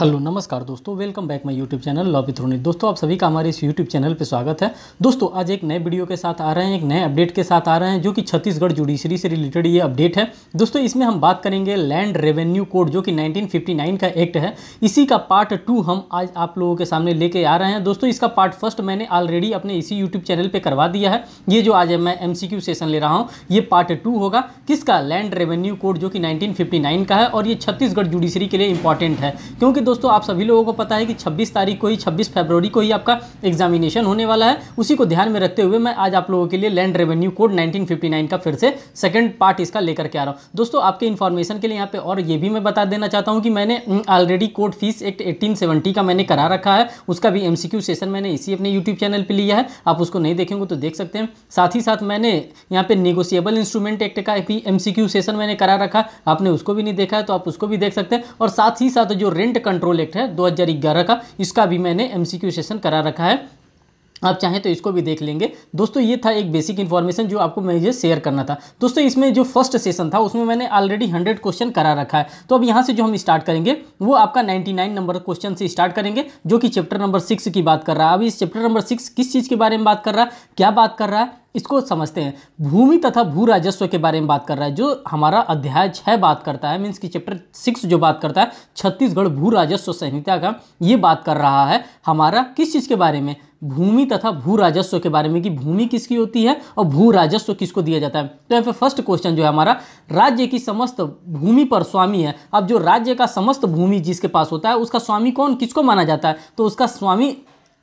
hello नमस्कार दोस्तों welcome back my YouTube channel law पिथ्रोनी दोस्तों आप सभी का हमारे इस यूट्यूब चैनल पर स्वागत है दोस्तों आज एक नए वीडियो के साथ आ रहे हैं एक नए अपडेट के साथ आ रहे हैं जो कि छत्तीसगढ़ जुडिशरी से रिलेटेड ये अपडेट है दोस्तों इसमें हम बात करेंगे लैंड रेवेन्यू कोड जो कि नाइनटीन का एक्ट है इसी का पार्ट टू हम आज आप लोगों के सामने लेके आ रहे हैं दोस्तों इसका पार्ट फर्स्ट मैंने ऑलरेडी अपने इसी यूट्यूब चैनल पर करवा दिया है ये जो आज मैं एम सेशन ले रहा हूँ ये पार्ट टू होगा किसका लैंड रेवेन्यू कोड जो कि नाइनटीन का है और ये छत्तीसगढ़ जुडिशरी के लिए इंपॉर्टेंट है क्योंकि दोस्तों आप सभी लोगों को पता है कि 26 तारीख को ही 26 फरवरी को ही आपका एग्जामिनेशन होने वाला है उसी को ध्यान में रखते हुए मैं आज आप लोगों के लिए लैंड रेवेन्यू कोड 1959 का फिर से सेकंड पार्ट इसका लेकर के आ रहा हूँ दोस्तों आपके इन्फॉर्मेशन के लिए यहाँ पे और ये भी मैं बता देना चाहता हूँ कि मैंने already court fees act eighteen का मैंने करा रखा है उसका भी एम सेशन मैंने इसी अपने यूट्यूब चैनल पर लिया है आप उसको नहीं देखेंगे तो देख सकते हैं साथ ही साथ मैंने यहाँ पे निगोसिएबल इंस्ट्रूमेंट एक्ट का भी एम सेशन मैंने करा रखा आपने उसको भी नहीं देखा है तो आप उसको भी देख सकते हैं और साथ ही साथ जो रेंट कंट्रोल कंट्रोल एक्ट है 2011 का इसका भी मैंने एमसीक्यू सेशन करा रखा है आप चाहें तो इसको भी देख लेंगे दोस्तों ये था एक बेसिक इन्फॉर्मेशन जो आपको मुझे शेयर करना था दोस्तों इसमें जो फर्स्ट सेशन था उसमें मैंने ऑलरेडी हंड्रेड क्वेश्चन करा रखा है तो अब यहाँ से जो हम स्टार्ट करेंगे वो आपका नाइन्टी नाइन नंबर क्वेश्चन से स्टार्ट करेंगे जो कि चैप्टर नंबर सिक्स की बात कर रहा है अब इस चैप्टर नंबर सिक्स किस चीज़ के बारे में बात कर रहा है क्या बात कर रहा है इसको समझते हैं भूमि तथा भू राजस्व के बारे में बात कर रहा है जो हमारा अध्याय छः बात करता है मीन्स कि चैप्टर सिक्स जो बात करता है छत्तीसगढ़ भू राजस्व संहिता का ये बात कर रहा है हमारा किस चीज़ के बारे में भूमि तथा भू राजस्व के बारे में कि भूमि किसकी होती है और भू राजस्व किसको दिया जाता है तो यहाँ पे फर्स्ट क्वेश्चन जो है हमारा राज्य की समस्त भूमि पर स्वामी है अब जो राज्य का समस्त भूमि जिसके पास होता है उसका स्वामी कौन किसको माना जाता है तो उसका स्वामी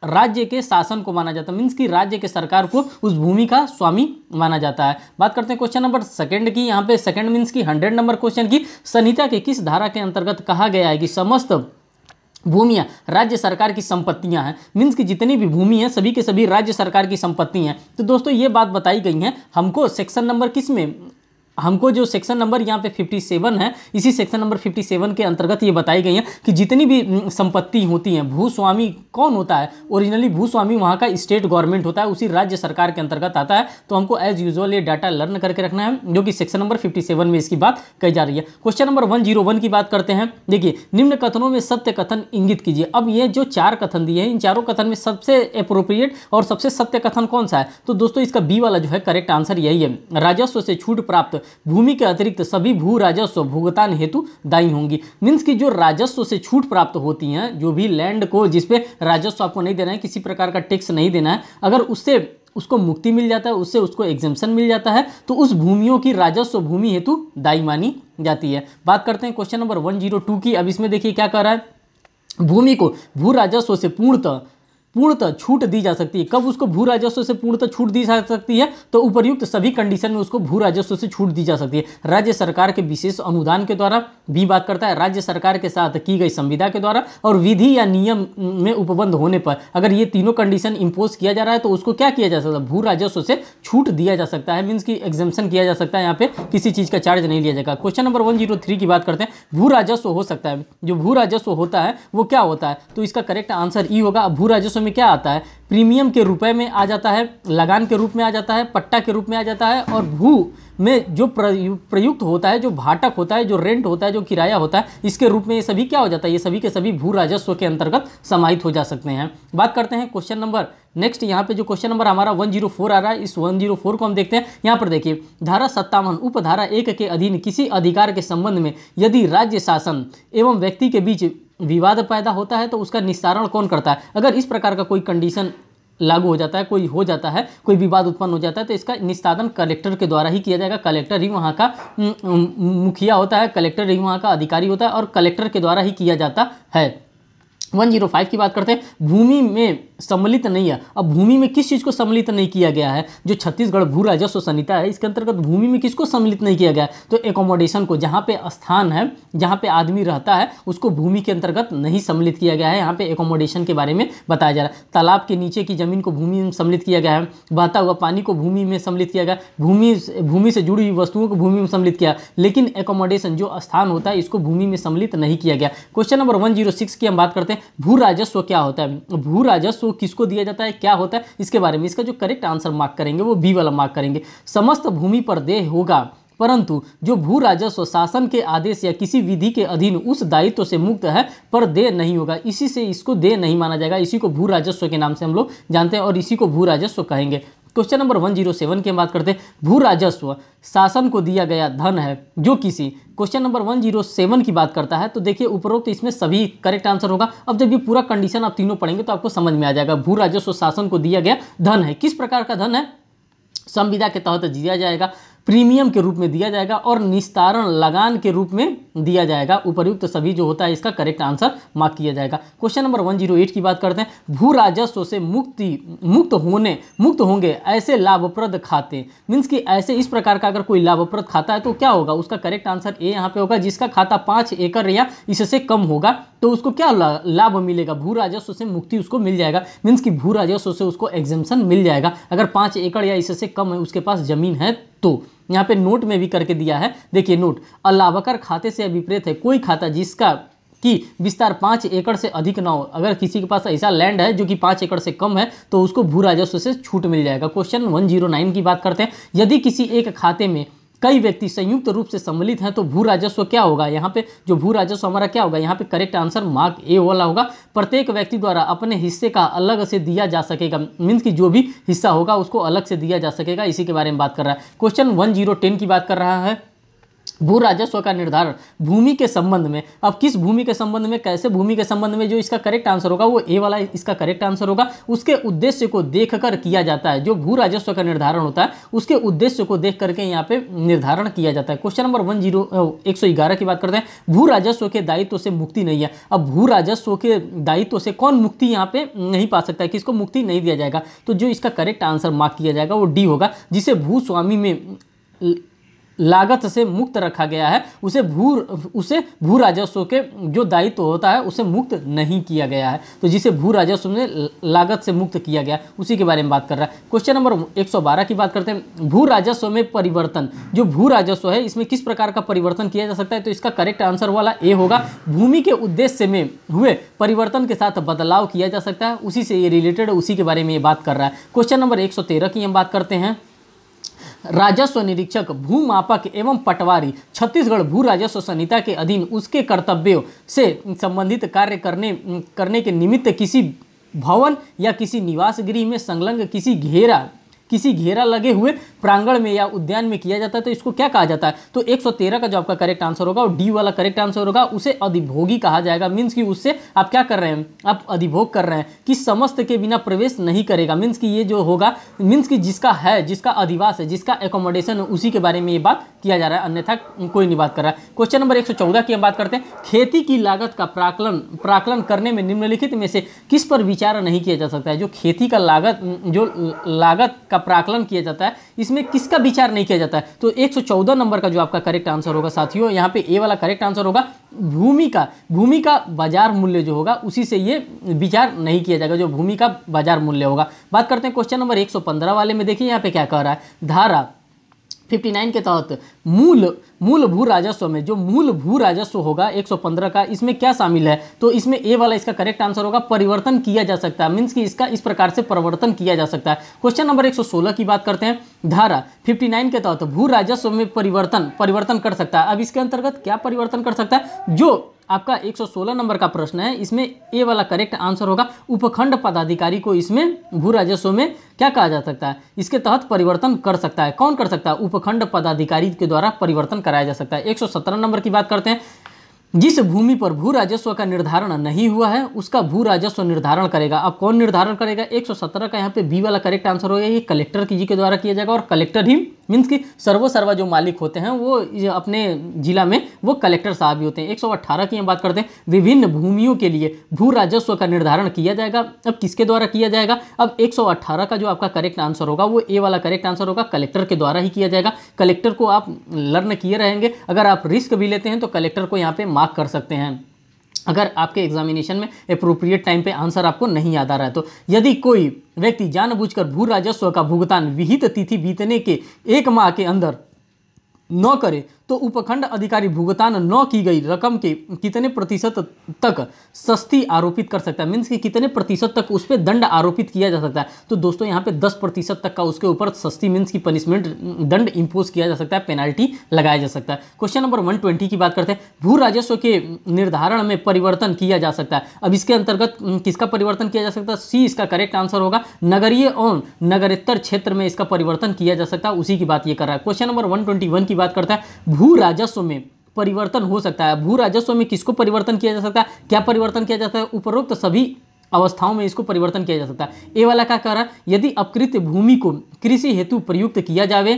राज्य के शासन को माना जाता है मीन्स की राज्य के सरकार को उस भूमि का स्वामी माना जाता है बात करते हैं क्वेश्चन नंबर सेकंड की यहाँ पे सेकंड मीन्स की हंड्रेड नंबर क्वेश्चन की संहिता के किस धारा के अंतर्गत कहा गया है कि समस्त भूमियाँ राज्य सरकार की संपत्तियाँ हैं मीन्स की जितनी भी भूमि है सभी के सभी राज्य सरकार की संपत्ति हैं तो दोस्तों ये बात बताई गई है हमको सेक्शन नंबर किस में हमको जो सेक्शन नंबर यहाँ पे 57 है इसी सेक्शन नंबर 57 के अंतर्गत ये बताई गई है कि जितनी भी संपत्ति होती हैं भूस्वामी कौन होता है ओरिजिनली भूस्वामी वहाँ का स्टेट गवर्नमेंट होता है उसी राज्य सरकार के अंतर्गत आता है तो हमको एज यूजल ये डाटा लर्न करके रखना है जो कि सेक्शन नंबर फिफ्टी में इसकी बात कही जा रही है क्वेश्चन नंबर वन की बात करते हैं देखिए निम्न कथनों में सत्य कथन इंगित कीजिए अब ये जो चार कथन दिए हैं इन चारों कथन में सबसे अप्रोप्रिएट और सबसे सत्य कथन कौन सा है तो दोस्तों इसका बी वाला जो है करेक्ट आंसर यही है राजस्व से छूट प्राप्त भूमि के अतिरिक्त सभी भू राजस्व भुगतान हेतु दायी होंगी मीन्स की जो राजस्व से छूट प्राप्त होती हैं जो भी लैंड को जिसपे राजस्व आपको नहीं देना है किसी प्रकार का टैक्स नहीं देना है अगर उससे उसको मुक्ति मिल जाता है उससे उसको एग्जामेशन मिल जाता है तो उस भूमियों की राजस्व भूमि हेतु दायी मानी जाती है बात करते हैं क्वेश्चन नंबर 102 की अब इसमें देखिए क्या कर रहा है भूमि को भू राजस्व से पूर्णतः पूर्णतः छूट दी जा सकती है कब उसको भू राजस्व से पूर्णतः छूट दी जा सकती है तो उपरयुक्त सभी कंडीशन में उसको भू राजस्व से छूट दी जा सकती है राज्य सरकार के विशेष अनुदान के द्वारा भी बात करता है राज्य सरकार के साथ की गई संविदा के द्वारा और विधि या नियम में उपबंध होने पर अगर ये तीनों कंडीशन इम्पोज किया जा रहा है तो उसको क्या किया जा सकता है भू राजस्व से छूट दिया जा सकता है मीन्स की एग्जामेशन किया जा सकता है यहाँ पे किसी चीज़ का चार्ज नहीं लिया जाएगा question number one zero three की बात करते हैं भू राजस्व हो सकता है जो भू राजस्व होता है वो क्या होता है तो इसका करेक्ट आंसर ई होगा भू राजस्व में क्या आता है प्रीमियम के रुपए में आ जाता है लगान के रूप में आ जाता है पट्टा के रूप में आ जाता है और भू में जो प्रयुक्त होता है जो भाटक होता है जो रेंट होता है जो किराया होता है इसके रूप में ये सभी क्या हो जाता है ये सभी के सभी भू राजस्व के अंतर्गत समाहित हो जा सकते हैं बात करते हैं क्वेश्चन नंबर नेक्स्ट यहाँ पे जो क्वेश्चन नंबर हमारा 104 आ रहा है इस 104 को हम देखते हैं यहाँ पर देखिए धारा सत्तावन उपधारा एक के अधीन किसी अधिकार के संबंध में यदि राज्य शासन एवं व्यक्ति के बीच विवाद पैदा होता है तो उसका निस्तारण कौन करता है अगर इस प्रकार का कोई कंडीशन लागू हो जाता है कोई हो जाता है कोई विवाद उत्पन्न हो जाता है तो इसका निस्तारण कलेक्टर के द्वारा ही किया जाएगा कलेक्टर ही वहाँ का मुखिया होता है कलेक्टर ही वहाँ का अधिकारी होता है और कलेक्टर के द्वारा ही किया जाता है 105 की बात करते हैं भूमि में सम्मिलित नहीं है अब भूमि में किस चीज़ को सम्मिलित नहीं किया गया है जो छत्तीसगढ़ भू राजस्व संहिता है इसके अंतर्गत भूमि में किसको सम्मिलित नहीं किया गया तो एकोमोडेशन को जहाँ पे स्थान है जहाँ पे आदमी रहता है उसको भूमि के अंतर्गत नहीं सम्मिलित किया गया है यहाँ पर एकोमोडेशन के बारे में बताया जा रहा है तालाब के नीचे की ज़मीन को भूमि में सम्मिलित किया गया है बहता हुआ पानी को भूमि में सम्मिलित किया गया भूमि भूमि से जुड़ी हुई वस्तुओं को भूमि में सम्मिलित किया लेकिन एकोमोडेशन जो स्थान होता है इसको भूमि में सम्मिलित नहीं किया गया क्वेश्चन नंबर वन की हम बात करते हैं में भू राजस्व क्या होता है भू राजस्व किसको दिया जाता है क्या होता है इसके बारे में इसका जो करेक्ट आंसर मार्क करेंगे वो बी वाला मार्क करेंगे समस्त भूमि पर देह होगा परंतु जो भू राजस्व शासन के आदेश या किसी विधि के अधीन उस दायित्व से मुक्त है पर देय नहीं होगा इसी से इसको देय नहीं माना जाएगा इसी को भू राजस्व के नाम से हम लोग जानते हैं और इसी को भू राजस्व कहेंगे question number one zero seven की बात करते हैं भू राजस्व शासन को दिया गया धन है जो किसी question number one zero seven की बात करता है तो देखिए उपरोक्त तो इसमें सभी करेक्ट आंसर होगा अब जब ये पूरा कंडीशन आप तीनों पढ़ेंगे तो आपको समझ में आ जाएगा भू राजस्व शासन को दिया गया धन है किस प्रकार का धन है संविदा के तहत दिया जाएगा प्रीमियम के रूप में दिया जाएगा और निस्तारण लगान के रूप में दिया जाएगा उपरयुक्त तो सभी जो होता है इसका करेक्ट आंसर मार्क किया जाएगा क्वेश्चन नंबर 108 की बात करते हैं भू राजस्व से मुक्ति मुक्त होने मुक्त होंगे ऐसे लाभप्रद खाते मीन्स कि ऐसे इस प्रकार का अगर कोई लाभप्रद खाता है तो क्या होगा उसका करेक्ट आंसर ए यहाँ पे होगा जिसका खाता पाँच एकड़ या इससे कम होगा तो उसको क्या लाभ मिलेगा भू राजस्व से मुक्ति उसको मिल जाएगा मीन्स कि भू राजस्व से उसको एग्जेम्पन मिल जाएगा अगर पाँच एकड़ या इससे कम है उसके पास ज़मीन है तो यहाँ पे नोट में भी करके दिया है देखिए नोट अलावकर खाते से अभिप्रेत है कोई खाता जिसका कि विस्तार पाँच एकड़ से अधिक ना हो अगर किसी के पास ऐसा लैंड है जो कि पाँच एकड़ से कम है तो उसको भू राजस्व से छूट मिल जाएगा क्वेश्चन वन जीरो नाइन की बात करते हैं यदि किसी एक खाते में कई व्यक्ति संयुक्त रूप से सम्मिलित हैं तो भू राजस्व क्या होगा यहाँ पे जो भू राजस्व हमारा क्या होगा यहाँ पे करेक्ट आंसर मार्क ए वाला होगा प्रत्येक व्यक्ति द्वारा अपने हिस्से का अलग से दिया जा सकेगा मीन्स कि जो भी हिस्सा होगा उसको अलग से दिया जा सकेगा इसी के बारे में बात कर रहा है क्वेश्चन वन जीरो टेन की बात कर रहा है भू राजस्व का निर्धारण भूमि के संबंध में अब किस भूमि के संबंध में कैसे भूमि के संबंध में जो इसका करेक्ट आंसर होगा वो ए वाला इसका करेक्ट आंसर होगा उसके उद्देश्य को देखकर किया जाता है जो भू राजस्व का निर्धारण होता है उसके उद्देश्य को देख करके यहाँ पे निर्धारण किया जाता है क्वेश्चन नंबर वन जीरो एक सौ ग्यारह की बात करते हैं भू राजस्व के दायित्व से मुक्ति नहीं है अब भू राजस्व के दायित्व से कौन मुक्ति यहाँ पे नहीं पा सकता है किसको मुक्ति नहीं दिया जाएगा तो जो इसका करेक्ट आंसर मार्क किया जाएगा वो डी होगा जिसे भूस्वामी में लागत से मुक्त रखा गया है उसे भू उसे भू राजस्व के जो दायित्व होता है उसे मुक्त नहीं किया गया है तो जिसे भू राजस्व में लागत से मुक्त किया गया उसी के बारे में बात कर रहा है क्वेश्चन नंबर 112 की बात करते हैं भू राजस्व में परिवर्तन जो भू राजस्व है इसमें किस प्रकार का परिवर्तन किया जा सकता है तो इसका करेक्ट आंसर वाला ए होगा भूमि के उद्देश्य में हुए परिवर्तन के साथ बदलाव किया जा सकता है उसी से ये रिलेटेड उसी के बारे में ये बात कर रहा है क्वेश्चन नंबर एक की हम बात करते हैं राजस्व निरीक्षक भूमापक एवं पटवारी छत्तीसगढ़ भू राजस्व संहिता के अधीन उसके कर्तव्यों से संबंधित कार्य करने करने के निमित्त किसी भवन या किसी निवास गृह में संलग्न किसी घेरा किसी घेरा लगे हुए प्रांगण में या उद्यान में किया जाता है तो इसको क्या कहा जाता है तो 113 का जो आपका करेक्ट आंसर होगा और डी वाला करेक्ट आंसर होगा उसे अधिभोगी कहा जाएगा मीन्स कि उससे आप क्या कर रहे हैं आप अधिभोग कर रहे हैं कि समस्त के बिना प्रवेश नहीं करेगा मीन्स कि ये जो होगा मीन्स कि जिसका है जिसका अधिवास है जिसका एकोमोडेशन है उसी के बारे में ये बात किया जा रहा है अन्यथा कोई नहीं बात कर रहा है क्वेश्चन नंबर एक की हम बात करते हैं खेती की लागत का प्राकलन प्राकलन करने में निम्नलिखित में से किस पर विचार नहीं किया जा सकता है जो खेती का लागत जो लागत का का प्राकलन किया जाता है इसमें किसका विचार नहीं किया जाता है तो 114 नंबर का जो आपका करेक्ट आंसर होगा साथियों यहाँ पे ए वाला करेक्ट आंसर होगा भूमि का भूमि का बाजार मूल्य जो होगा उसी से ये विचार नहीं किया जाएगा जो भूमि का बाजार मूल्य होगा बात करते हैं क्वेश्चन नंबर एक वाले में देखिए यहाँ पे क्या कह रहा है धारा 59 के तहत मूल मूल भू राजस्व में जो मूल भू राजस्व होगा 115 का इसमें क्या शामिल है तो इसमें ए वाला इसका करेक्ट आंसर होगा परिवर्तन किया जा सकता है मीन्स कि इसका इस प्रकार से परिवर्तन किया जा सकता है क्वेश्चन नंबर 116 की बात करते हैं धारा 59 के तहत भू राजस्व में परिवर्तन परिवर्तन कर सकता है अब इसके अंतर्गत क्या परिवर्तन कर सकता है जो आपका 116 नंबर का प्रश्न है इसमें ए वाला करेक्ट आंसर होगा उपखंड पदाधिकारी को इसमें भू राजस्व में क्या कहा जा सकता है इसके तहत परिवर्तन कर सकता है कौन कर सकता है उपखंड पदाधिकारी के द्वारा परिवर्तन कराया जा सकता है 117 नंबर की बात करते हैं जिस भूमि पर भू राजस्व का निर्धारण नहीं हुआ है उसका भू राजस्व निर्धारण करेगा अब कौन निर्धारण करेगा 117 का यहाँ पे बी वाला करेक्ट आंसर होगा ये कलेक्टर की जी के द्वारा किया जाएगा और कलेक्टर ही मीन्स कि सर्वसर्वा जो मालिक होते हैं वो अपने जिला में वो कलेक्टर साहब ही होते हैं 118 की हम बात करते हैं विभिन्न भूमियों के लिए भू राजस्व का निर्धारण किया जाएगा अब किसके द्वारा किया जाएगा अब एक का जो आपका करेक्ट आंसर होगा वो ए वाला करेक्ट आंसर होगा कलेक्टर के द्वारा ही किया जाएगा कलेक्टर को आप लर्न किए रहेंगे अगर आप रिस्क भी लेते हैं तो कलेक्टर को यहाँ पे मार्क कर सकते हैं अगर आपके एग्जामिनेशन में अप्रोप्रिएट टाइम पे आंसर आपको नहीं याद आ रहा है तो यदि कोई व्यक्ति जानबूझकर भू राजस्व का भुगतान विहित तिथि बीतने के एक माह के अंदर न करे तो उपखंड अधिकारी भुगतान न की गई रकम के कितने प्रतिशत तक सस्ती आरोपित कर सकता है मीन्स कि कितने प्रतिशत तक उस पर दंड आरोपित किया जा सकता है तो दोस्तों यहाँ पे 10 प्रतिशत तक का उसके ऊपर सस्ती मीन्स की पनिशमेंट दंड इम्पोज किया जा सकता है पेनाल्टी लगाया जा सकता है क्वेश्चन नंबर 120 की बात करते हैं भू राजस्व के निर्धारण में परिवर्तन किया जा सकता है अब इसके अंतर्गत किसका परिवर्तन किया जा सकता है सी इसका करेक्ट आंसर होगा नगरीय और नगरेतर क्षेत्र में इसका परिवर्तन किया जा सकता है उसी की बात ये कर रहा है क्वेश्चन नंबर वन की बात करता है भू राजस्व में परिवर्तन हो सकता है भू राजस्व में किसको परिवर्तन किया जा सकता है क्या परिवर्तन किया जाता है उपरोक्त सभी अवस्थाओं में इसको परिवर्तन किया जा सकता है ए वाला क्या कह रहा है यदि अपकृत भूमि को कृषि हेतु प्रयुक्त किया जावे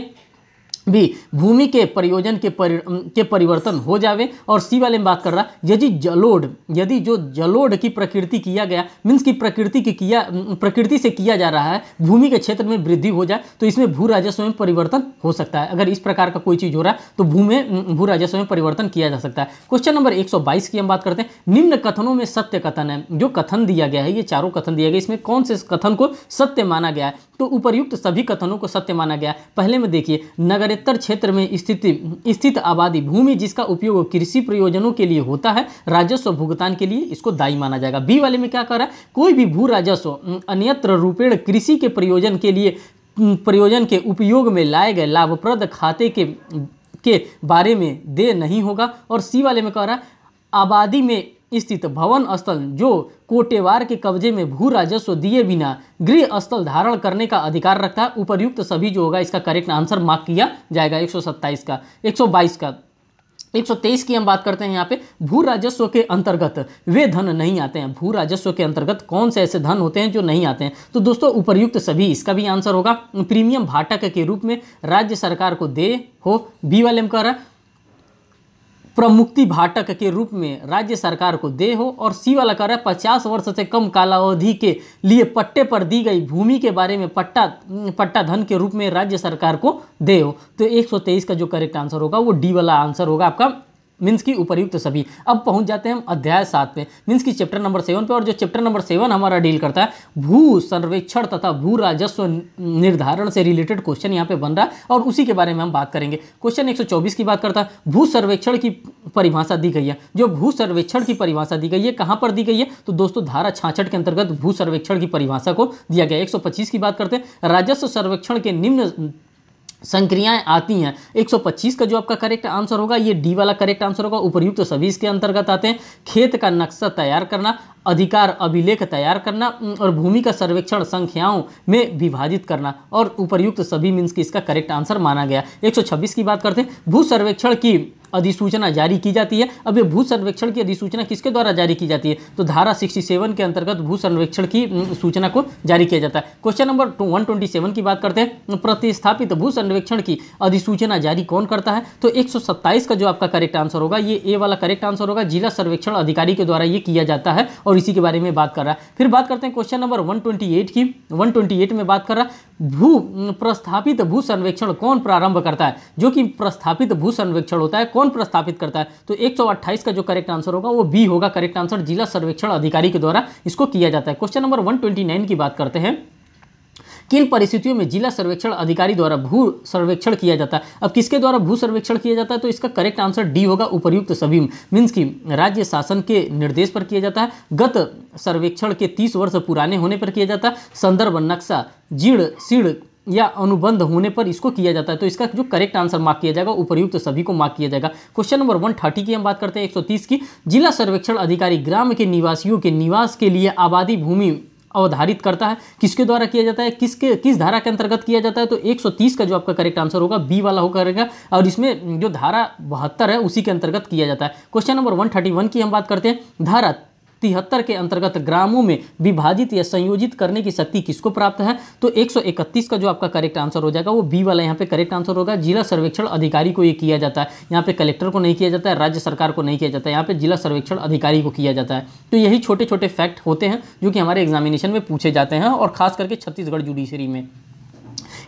भी भूमि के प्रयोजन के परि के परिवर्तन हो जावे और सी वाले में बात कर रहा यदि जलोड यदि जो जलोड की प्रकृति किया गया मीन्स की प्रकृति की किया प्रकृति से किया जा रहा है भूमि के क्षेत्र में वृद्धि हो जाए तो इसमें भू राजस्व में परिवर्तन हो सकता है अगर इस प्रकार का कोई चीज़ हो रहा है तो भूमि भू राजस्व में परिवर्तन किया जा सकता है क्वेश्चन नंबर एक की हम बात करते हैं निम्न कथनों में सत्य कथन है जो कथन दिया गया है ये चारों कथन दिया गया इसमें कौन से कथन को सत्य माना गया है तो उपर्युक्त सभी कथनों को सत्य माना गया पहले में देखिए नगरेतर क्षेत्र में स्थित स्थित आबादी भूमि जिसका उपयोग कृषि प्रयोजनों के लिए होता है राजस्व भुगतान के लिए इसको दायी माना जाएगा बी वाले में क्या कर रहा है कोई भी भू राजस्व अन्यत्र रूपेण कृषि के प्रयोजन के लिए प्रयोजन के उपयोग में लाए गए लाभप्रद खाते के के बारे में देय नहीं होगा और सी वाले में कह रहा है आबादी में स्थित भवन स्थल जो कोटेवार के कब्जे में भू राजस्व दिए बिना गृह स्थल धारण करने का अधिकार रखता है उपरयुक्त सभी जो होगा इसका करेक्ट आंसर मार्क किया जाएगा 127 का 122 का 123 की हम बात करते हैं यहाँ पे भू राजस्व के अंतर्गत वे धन नहीं आते हैं भू राजस्व के अंतर्गत कौन से ऐसे धन होते हैं जो नहीं आते हैं तो दोस्तों उपरयुक्त सभी इसका भी आंसर होगा प्रीमियम भाटक के रूप में राज्य सरकार को दे हो बी वाले में कह रहा है प्रमुक्ति भाटक के रूप में राज्य सरकार को दे हो और सी वाला है पचास वर्ष से कम कालावधि के लिए पट्टे पर दी गई भूमि के बारे में पट्टा पट्टा धन के रूप में राज्य सरकार को दे हो तो 123 का जो करेक्ट आंसर होगा वो डी वाला आंसर होगा आपका मीन्स की उपयुक्त सभी अब पहुंच जाते हैं हम अध्याय सात पे मीन्स की चैप्टर नंबर सेवन पे और जो चैप्टर नंबर सेवन हमारा डील करता है भू सर्वेक्षण तथा भू राजस्व निर्धारण से रिलेटेड क्वेश्चन यहाँ पे बन रहा है और उसी के बारे में हम बात करेंगे क्वेश्चन 124 की बात करता है भू सर्वेक्षण की परिभाषा दी गई है जो भू सर्वेक्षण की परिभाषा दी गई है कहाँ पर दी गई है तो दोस्तों धारा छाछठ के अंतर्गत भू सर्वेक्षण की परिभाषा को दिया गया पच्चीस की बात करते हैं राजस्व सर्वेक्षण के निम्न संक्रियाएं आती हैं 125 का जो आपका करेक्ट आंसर होगा ये डी वाला करेक्ट आंसर होगा उपरयुक्त तो सभी इसके अंतर्गत आते हैं खेत का नक्शा तैयार करना अधिकार अभिलेख तैयार करना और भूमि का सर्वेक्षण संख्याओं में विभाजित करना और उपर्युक्त सभी मीन्स की इसका करेक्ट आंसर माना गया 126 की बात करते हैं भू सर्वेक्षण की अधिसूचना जारी की जाती है अब ये भू सर्वेक्षण की अधिसूचना किसके द्वारा जारी की जाती है तो धारा 67 के अंतर्गत भू सर्वेक्षण की सूचना को जारी किया जाता है क्वेश्चन नंबर 127 की बात करते हैं प्रतिस्थापित भू सर्वेक्षण की अधिसूचना जारी कौन करता है तो 127 का जो आपका करेक्ट आंसर होगा ये ए वाला करेक्ट आंसर होगा जिला सर्वेक्षण अधिकारी के द्वारा ये किया जाता है और इसी के बारे में बात कर रहा है फिर बात करते हैं क्वेश्चन नंबर 128 की 128 में बात कर रहा है भू प्रस्थापित भू सर्वेक्षण कौन प्रारंभ करता है जो कि प्रस्थापित भू सर्वेक्षण होता है कौन प्रस्थापित करता है तो 128 का जो करेक्ट आंसर होगा वो बी होगा करेक्ट आंसर जिला सर्वेक्षण अधिकारी के द्वारा इसको किया जाता है क्वेश्चन नंबर 129 की बात करते हैं किन परिस्थितियों में जिला सर्वेक्षण अधिकारी द्वारा भू सर्वेक्षण किया जाता है अब किसके द्वारा भू सर्वेक्षण किया जाता है तो इसका करेक्ट आंसर डी होगा उपयुक्त सभी मीन्स की राज्य शासन के निर्देश पर किया जाता है गत सर्वेक्षण के तीस वर्ष पुराने होने पर किया जाता है संदर्भ नक्शा जीड़ सीढ़ या अनुबंध होने पर इसको किया जाता है तो इसका जो करेक्ट आंसर मार्क किया जाएगा उपयुक्त तो सभी को मार्क किया जाएगा क्वेश्चन नंबर वन थर्टी की हम बात करते हैं एक सौ तीस की जिला सर्वेक्षण अधिकारी ग्राम के निवासियों के निवास के लिए आबादी भूमि अवधारित करता है किसके द्वारा किया जाता है किसके किस धारा के अंतर्गत किया जाता है तो 130 का जो आपका करेक्ट आंसर होगा बी वाला होकर रहेगा और इसमें जो धारा बहत्तर है उसी के अंतर्गत किया जाता है क्वेश्चन नंबर 131 की हम बात करते हैं धारा तिहत्तर के अंतर्गत ग्रामों में विभाजित या संयोजित करने की शक्ति किसको प्राप्त है तो 131 का जो आपका करेक्ट आंसर हो जाएगा वो बी वाला यहाँ पे करेक्ट आंसर होगा जिला सर्वेक्षण अधिकारी को ये किया जाता है यहाँ पे कलेक्टर को नहीं किया जाता है राज्य सरकार को नहीं किया जाता है यहाँ पे जिला सर्वेक्षण अधिकारी को किया जाता है तो यही छोटे छोटे फैक्ट होते हैं जो कि हमारे एग्जामिनेशन में पूछे जाते हैं और खास करके छत्तीसगढ़ जुडिशरी में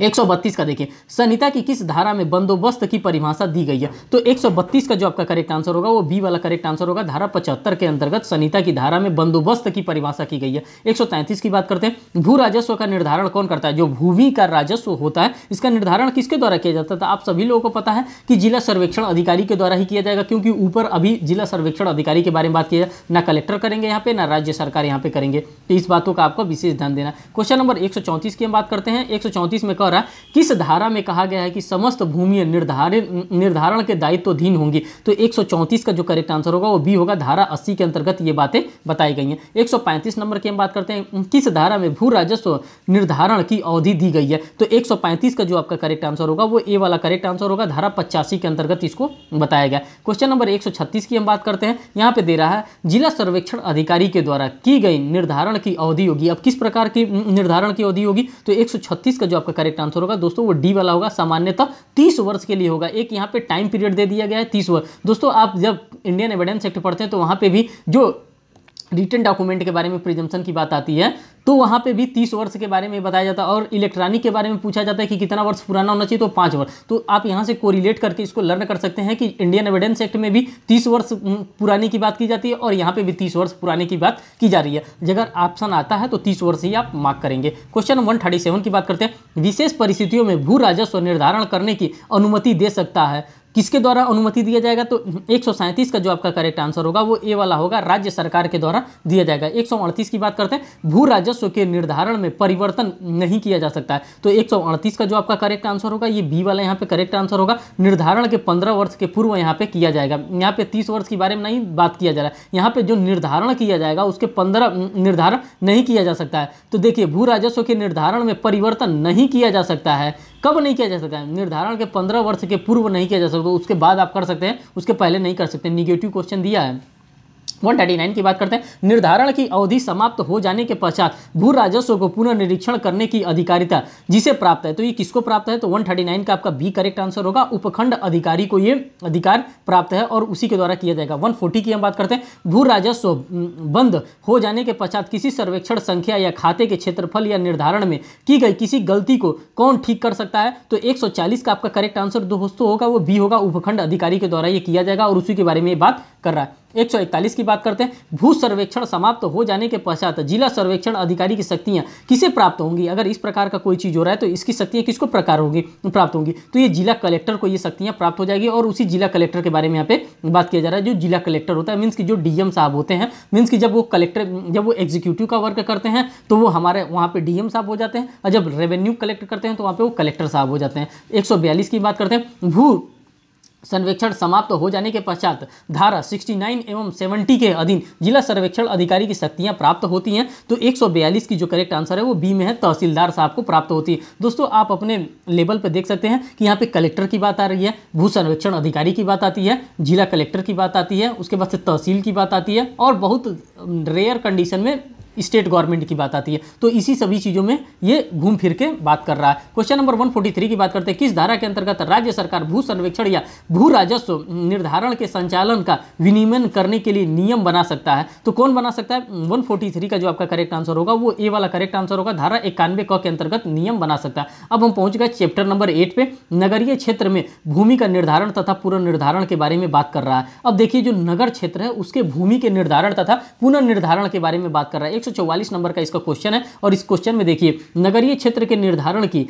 132 का देखिए संहिता की किस धारा में बंदोबस्त की परिभाषा दी गई है तो 132 का जो आपका करेक्ट आंसर होगा वो बी वाला करेक्ट आंसर होगा धारा पचहत्तर के अंतर्गत संहिता की धारा में बंदोबस्त की परिभाषा की गई है एक की बात करते हैं भू राजस्व का निर्धारण कौन करता है जो भूमि का राजस्व होता है इसका निर्धारण किसके द्वारा किया जाता था आप सभी लोगों को पता है कि जिला सर्वेक्षण अधिकारी के द्वारा ही किया जाएगा क्योंकि ऊपर अभी जिला सर्वेक्षण अधिकारी के बारे में बात किया जाए ना कलेक्टर करेंगे यहाँ पे ना राज्य सरकार यहाँ पे करेंगे तो इस बातों का आपको विशेष ध्यान देना क्वेश्चन नंबर एक की हम बात करते हैं एक में कह द्वारा किस धारा में कहा गया है कि समस्त भूमि निर्धारित निर्धारण के दायित्वधीन होंगी तो 134 का जो करेक्ट आंसर होगा वो बी होगा धारा 80 के अंतर्गत ये बातें बताई गई हैं 135 नंबर की हम बात करते हैं किस धारा में भू राजस्व निर्धारण की अवधि दी गई है तो 135 का जो आपका करेक्ट आंसर होगा वो ए वाला करेक्ट आंसर होगा धारा पचासी के अंतर्गत इसको बताया गया क्वेश्चन नंबर एक की हम बात करते हैं यहाँ पे दे रहा है जिला सर्वेक्षण अधिकारी के द्वारा की गई निर्धारण की अवधि होगी अब किस प्रकार की निर्धारण की अवधि होगी तो एक का जो आपका करेक्ट करेक्ट आंसर होगा दोस्तों वो डी वाला होगा सामान्यतः तीस वर्ष के लिए होगा एक यहाँ पे टाइम पीरियड दे दिया गया है तीस वर्ष दोस्तों आप जब इंडियन एविडेंस एक्ट पढ़ते हैं तो वहाँ पे भी जो रिटर्न डॉक्यूमेंट के बारे में प्रिजम्पन की बात आती है तो वहाँ पे भी तीस वर्ष के बारे में बताया जाता है और इलेक्ट्रॉनिक के बारे में पूछा जाता है कि कितना वर्ष पुराना होना चाहिए तो पाँच वर्ष तो आप यहाँ से कोरिलेट करके इसको लर्न कर सकते हैं कि इंडियन एविडेंस एक्ट में भी तीस वर्ष पुराने की बात की जाती है और यहाँ पर भी तीस वर्ष पुराने की बात की जा रही है जगह ऑप्शन आता है तो तीस वर्ष ही आप मार्क करेंगे क्वेश्चन वन की बात करते हैं विशेष परिस्थितियों में भू राजस्व निर्धारण करने की अनुमति दे सकता है किसके द्वारा अनुमति दिया जाएगा तो एक का जो आपका करेक्ट आंसर होगा वो ए वाला होगा राज्य सरकार के द्वारा दिया जाएगा एक की बात करते हैं भू राजस्व के निर्धारण में परिवर्तन नहीं किया जा सकता है तो एक का जो आपका करेक्ट आंसर होगा ये बी वाला यहाँ पे करेक्ट आंसर होगा निर्धारण के पंद्रह वर्ष के पूर्व यहाँ पे किया जाएगा यहाँ पे तीस वर्ष के बारे में नहीं बात किया जा रहा है यहाँ पे जो निर्धारण किया जाएगा उसके पंद्रह निर्धारण नहीं किया जा सकता है तो देखिए भू राजस्व के निर्धारण में परिवर्तन नहीं किया जा सकता है कब नहीं किया जा सकता है निर्धारण के पंद्रह वर्ष के पूर्व नहीं किया जा सकता तो उसके बाद आप कर सकते हैं उसके पहले नहीं कर सकते निगेटिव क्वेश्चन दिया है 139 की बात करते हैं निर्धारण की अवधि समाप्त हो जाने के पश्चात भू राजस्व को पुनर्निरीक्षण करने की अधिकारिता जिसे प्राप्त है तो ये किसको प्राप्त है तो 139 का आपका बी करेक्ट आंसर होगा उपखंड अधिकारी को ये अधिकार प्राप्त है और उसी के द्वारा किया जाएगा 140 की हम बात करते हैं भू राजस्व बंद हो जाने के पश्चात किसी सर्वेक्षण संख्या या खाते के क्षेत्रफल या निर्धारण में की गई किसी गलती को कौन ठीक कर सकता है तो एक का आपका करेक्ट आंसर दोस्तों होगा वो बी होगा उपखंड अधिकारी के द्वारा ये किया जाएगा और उसी के बारे में बात कर रहा है 141 की बात करते हैं भू सर्वेक्षण समाप्त हो जाने के पश्चात जिला सर्वेक्षण अधिकारी की शक्तियाँ किसे प्राप्त होंगी अगर इस प्रकार का कोई चीज़ हो रहा है तो इसकी शक्तियाँ किसको प्रकार होगी प्राप्त होंगी तो ये जिला कलेक्टर को ये शक्तियाँ प्राप्त हो जाएगी और उसी जिला कलेक्टर के बारे में यहाँ पे बात किया जा रहा है जो जिला कलेक्टर होता है मीन्स की जो डीएम साहब होते हैं मीन्स की जब वो कलेक्टर जब वो एग्जीक्यूटिव का वर्क करते हैं तो वो हमारे वहाँ पर डी साहब हो जाते हैं और जब रेवेन्यू कलेक्ट करते हैं तो वहाँ पर वो कलेक्टर साहब हो जाते हैं एक की बात करते हैं भू सर्वेक्षण समाप्त हो जाने के पश्चात धारा 69 एवं 70 के अधीन जिला सर्वेक्षण अधिकारी की शक्तियां प्राप्त होती हैं तो 142 की जो करेक्ट आंसर है वो बी में है तहसीलदार साहब को प्राप्त होती है दोस्तों आप अपने लेवल पर देख सकते हैं कि यहाँ पे कलेक्टर की बात आ रही है भू सर्वेक्षण अधिकारी की बात आती है जिला कलेक्टर की बात आती है उसके बाद से तहसील की बात आती है और बहुत रेयर कंडीशन में स्टेट गवर्नमेंट की बात आती है तो इसी सभी चीज़ों में ये घूम फिर के बात कर रहा है क्वेश्चन नंबर 143 की बात करते हैं किस धारा के अंतर्गत राज्य सरकार भू सर्वेक्षण या भू राजस्व निर्धारण के संचालन का विनियमन करने के लिए नियम बना सकता है तो कौन बना सकता है 143 का जो आपका करेक्ट आंसर होगा वो ए वाला करेक्ट आंसर होगा धारा इक्यानवे क के अंतर्गत नियम बना सकता है अब हम पहुंच गए चैप्टर नंबर एट पे नगरीय क्षेत्र में भूमि का निर्धारण तथा पुनर्निर्धारण के बारे में बात कर रहा है अब देखिए जो नगर क्षेत्र है उसके भूमि के निर्धारण तथा पुनर्निर्धारण के बारे में बात कर रहा है 144 नंबर का इसका क्वेश्चन है और इस क्वेश्चन में देखिए नगरीय क्षेत्र के निर्धारण की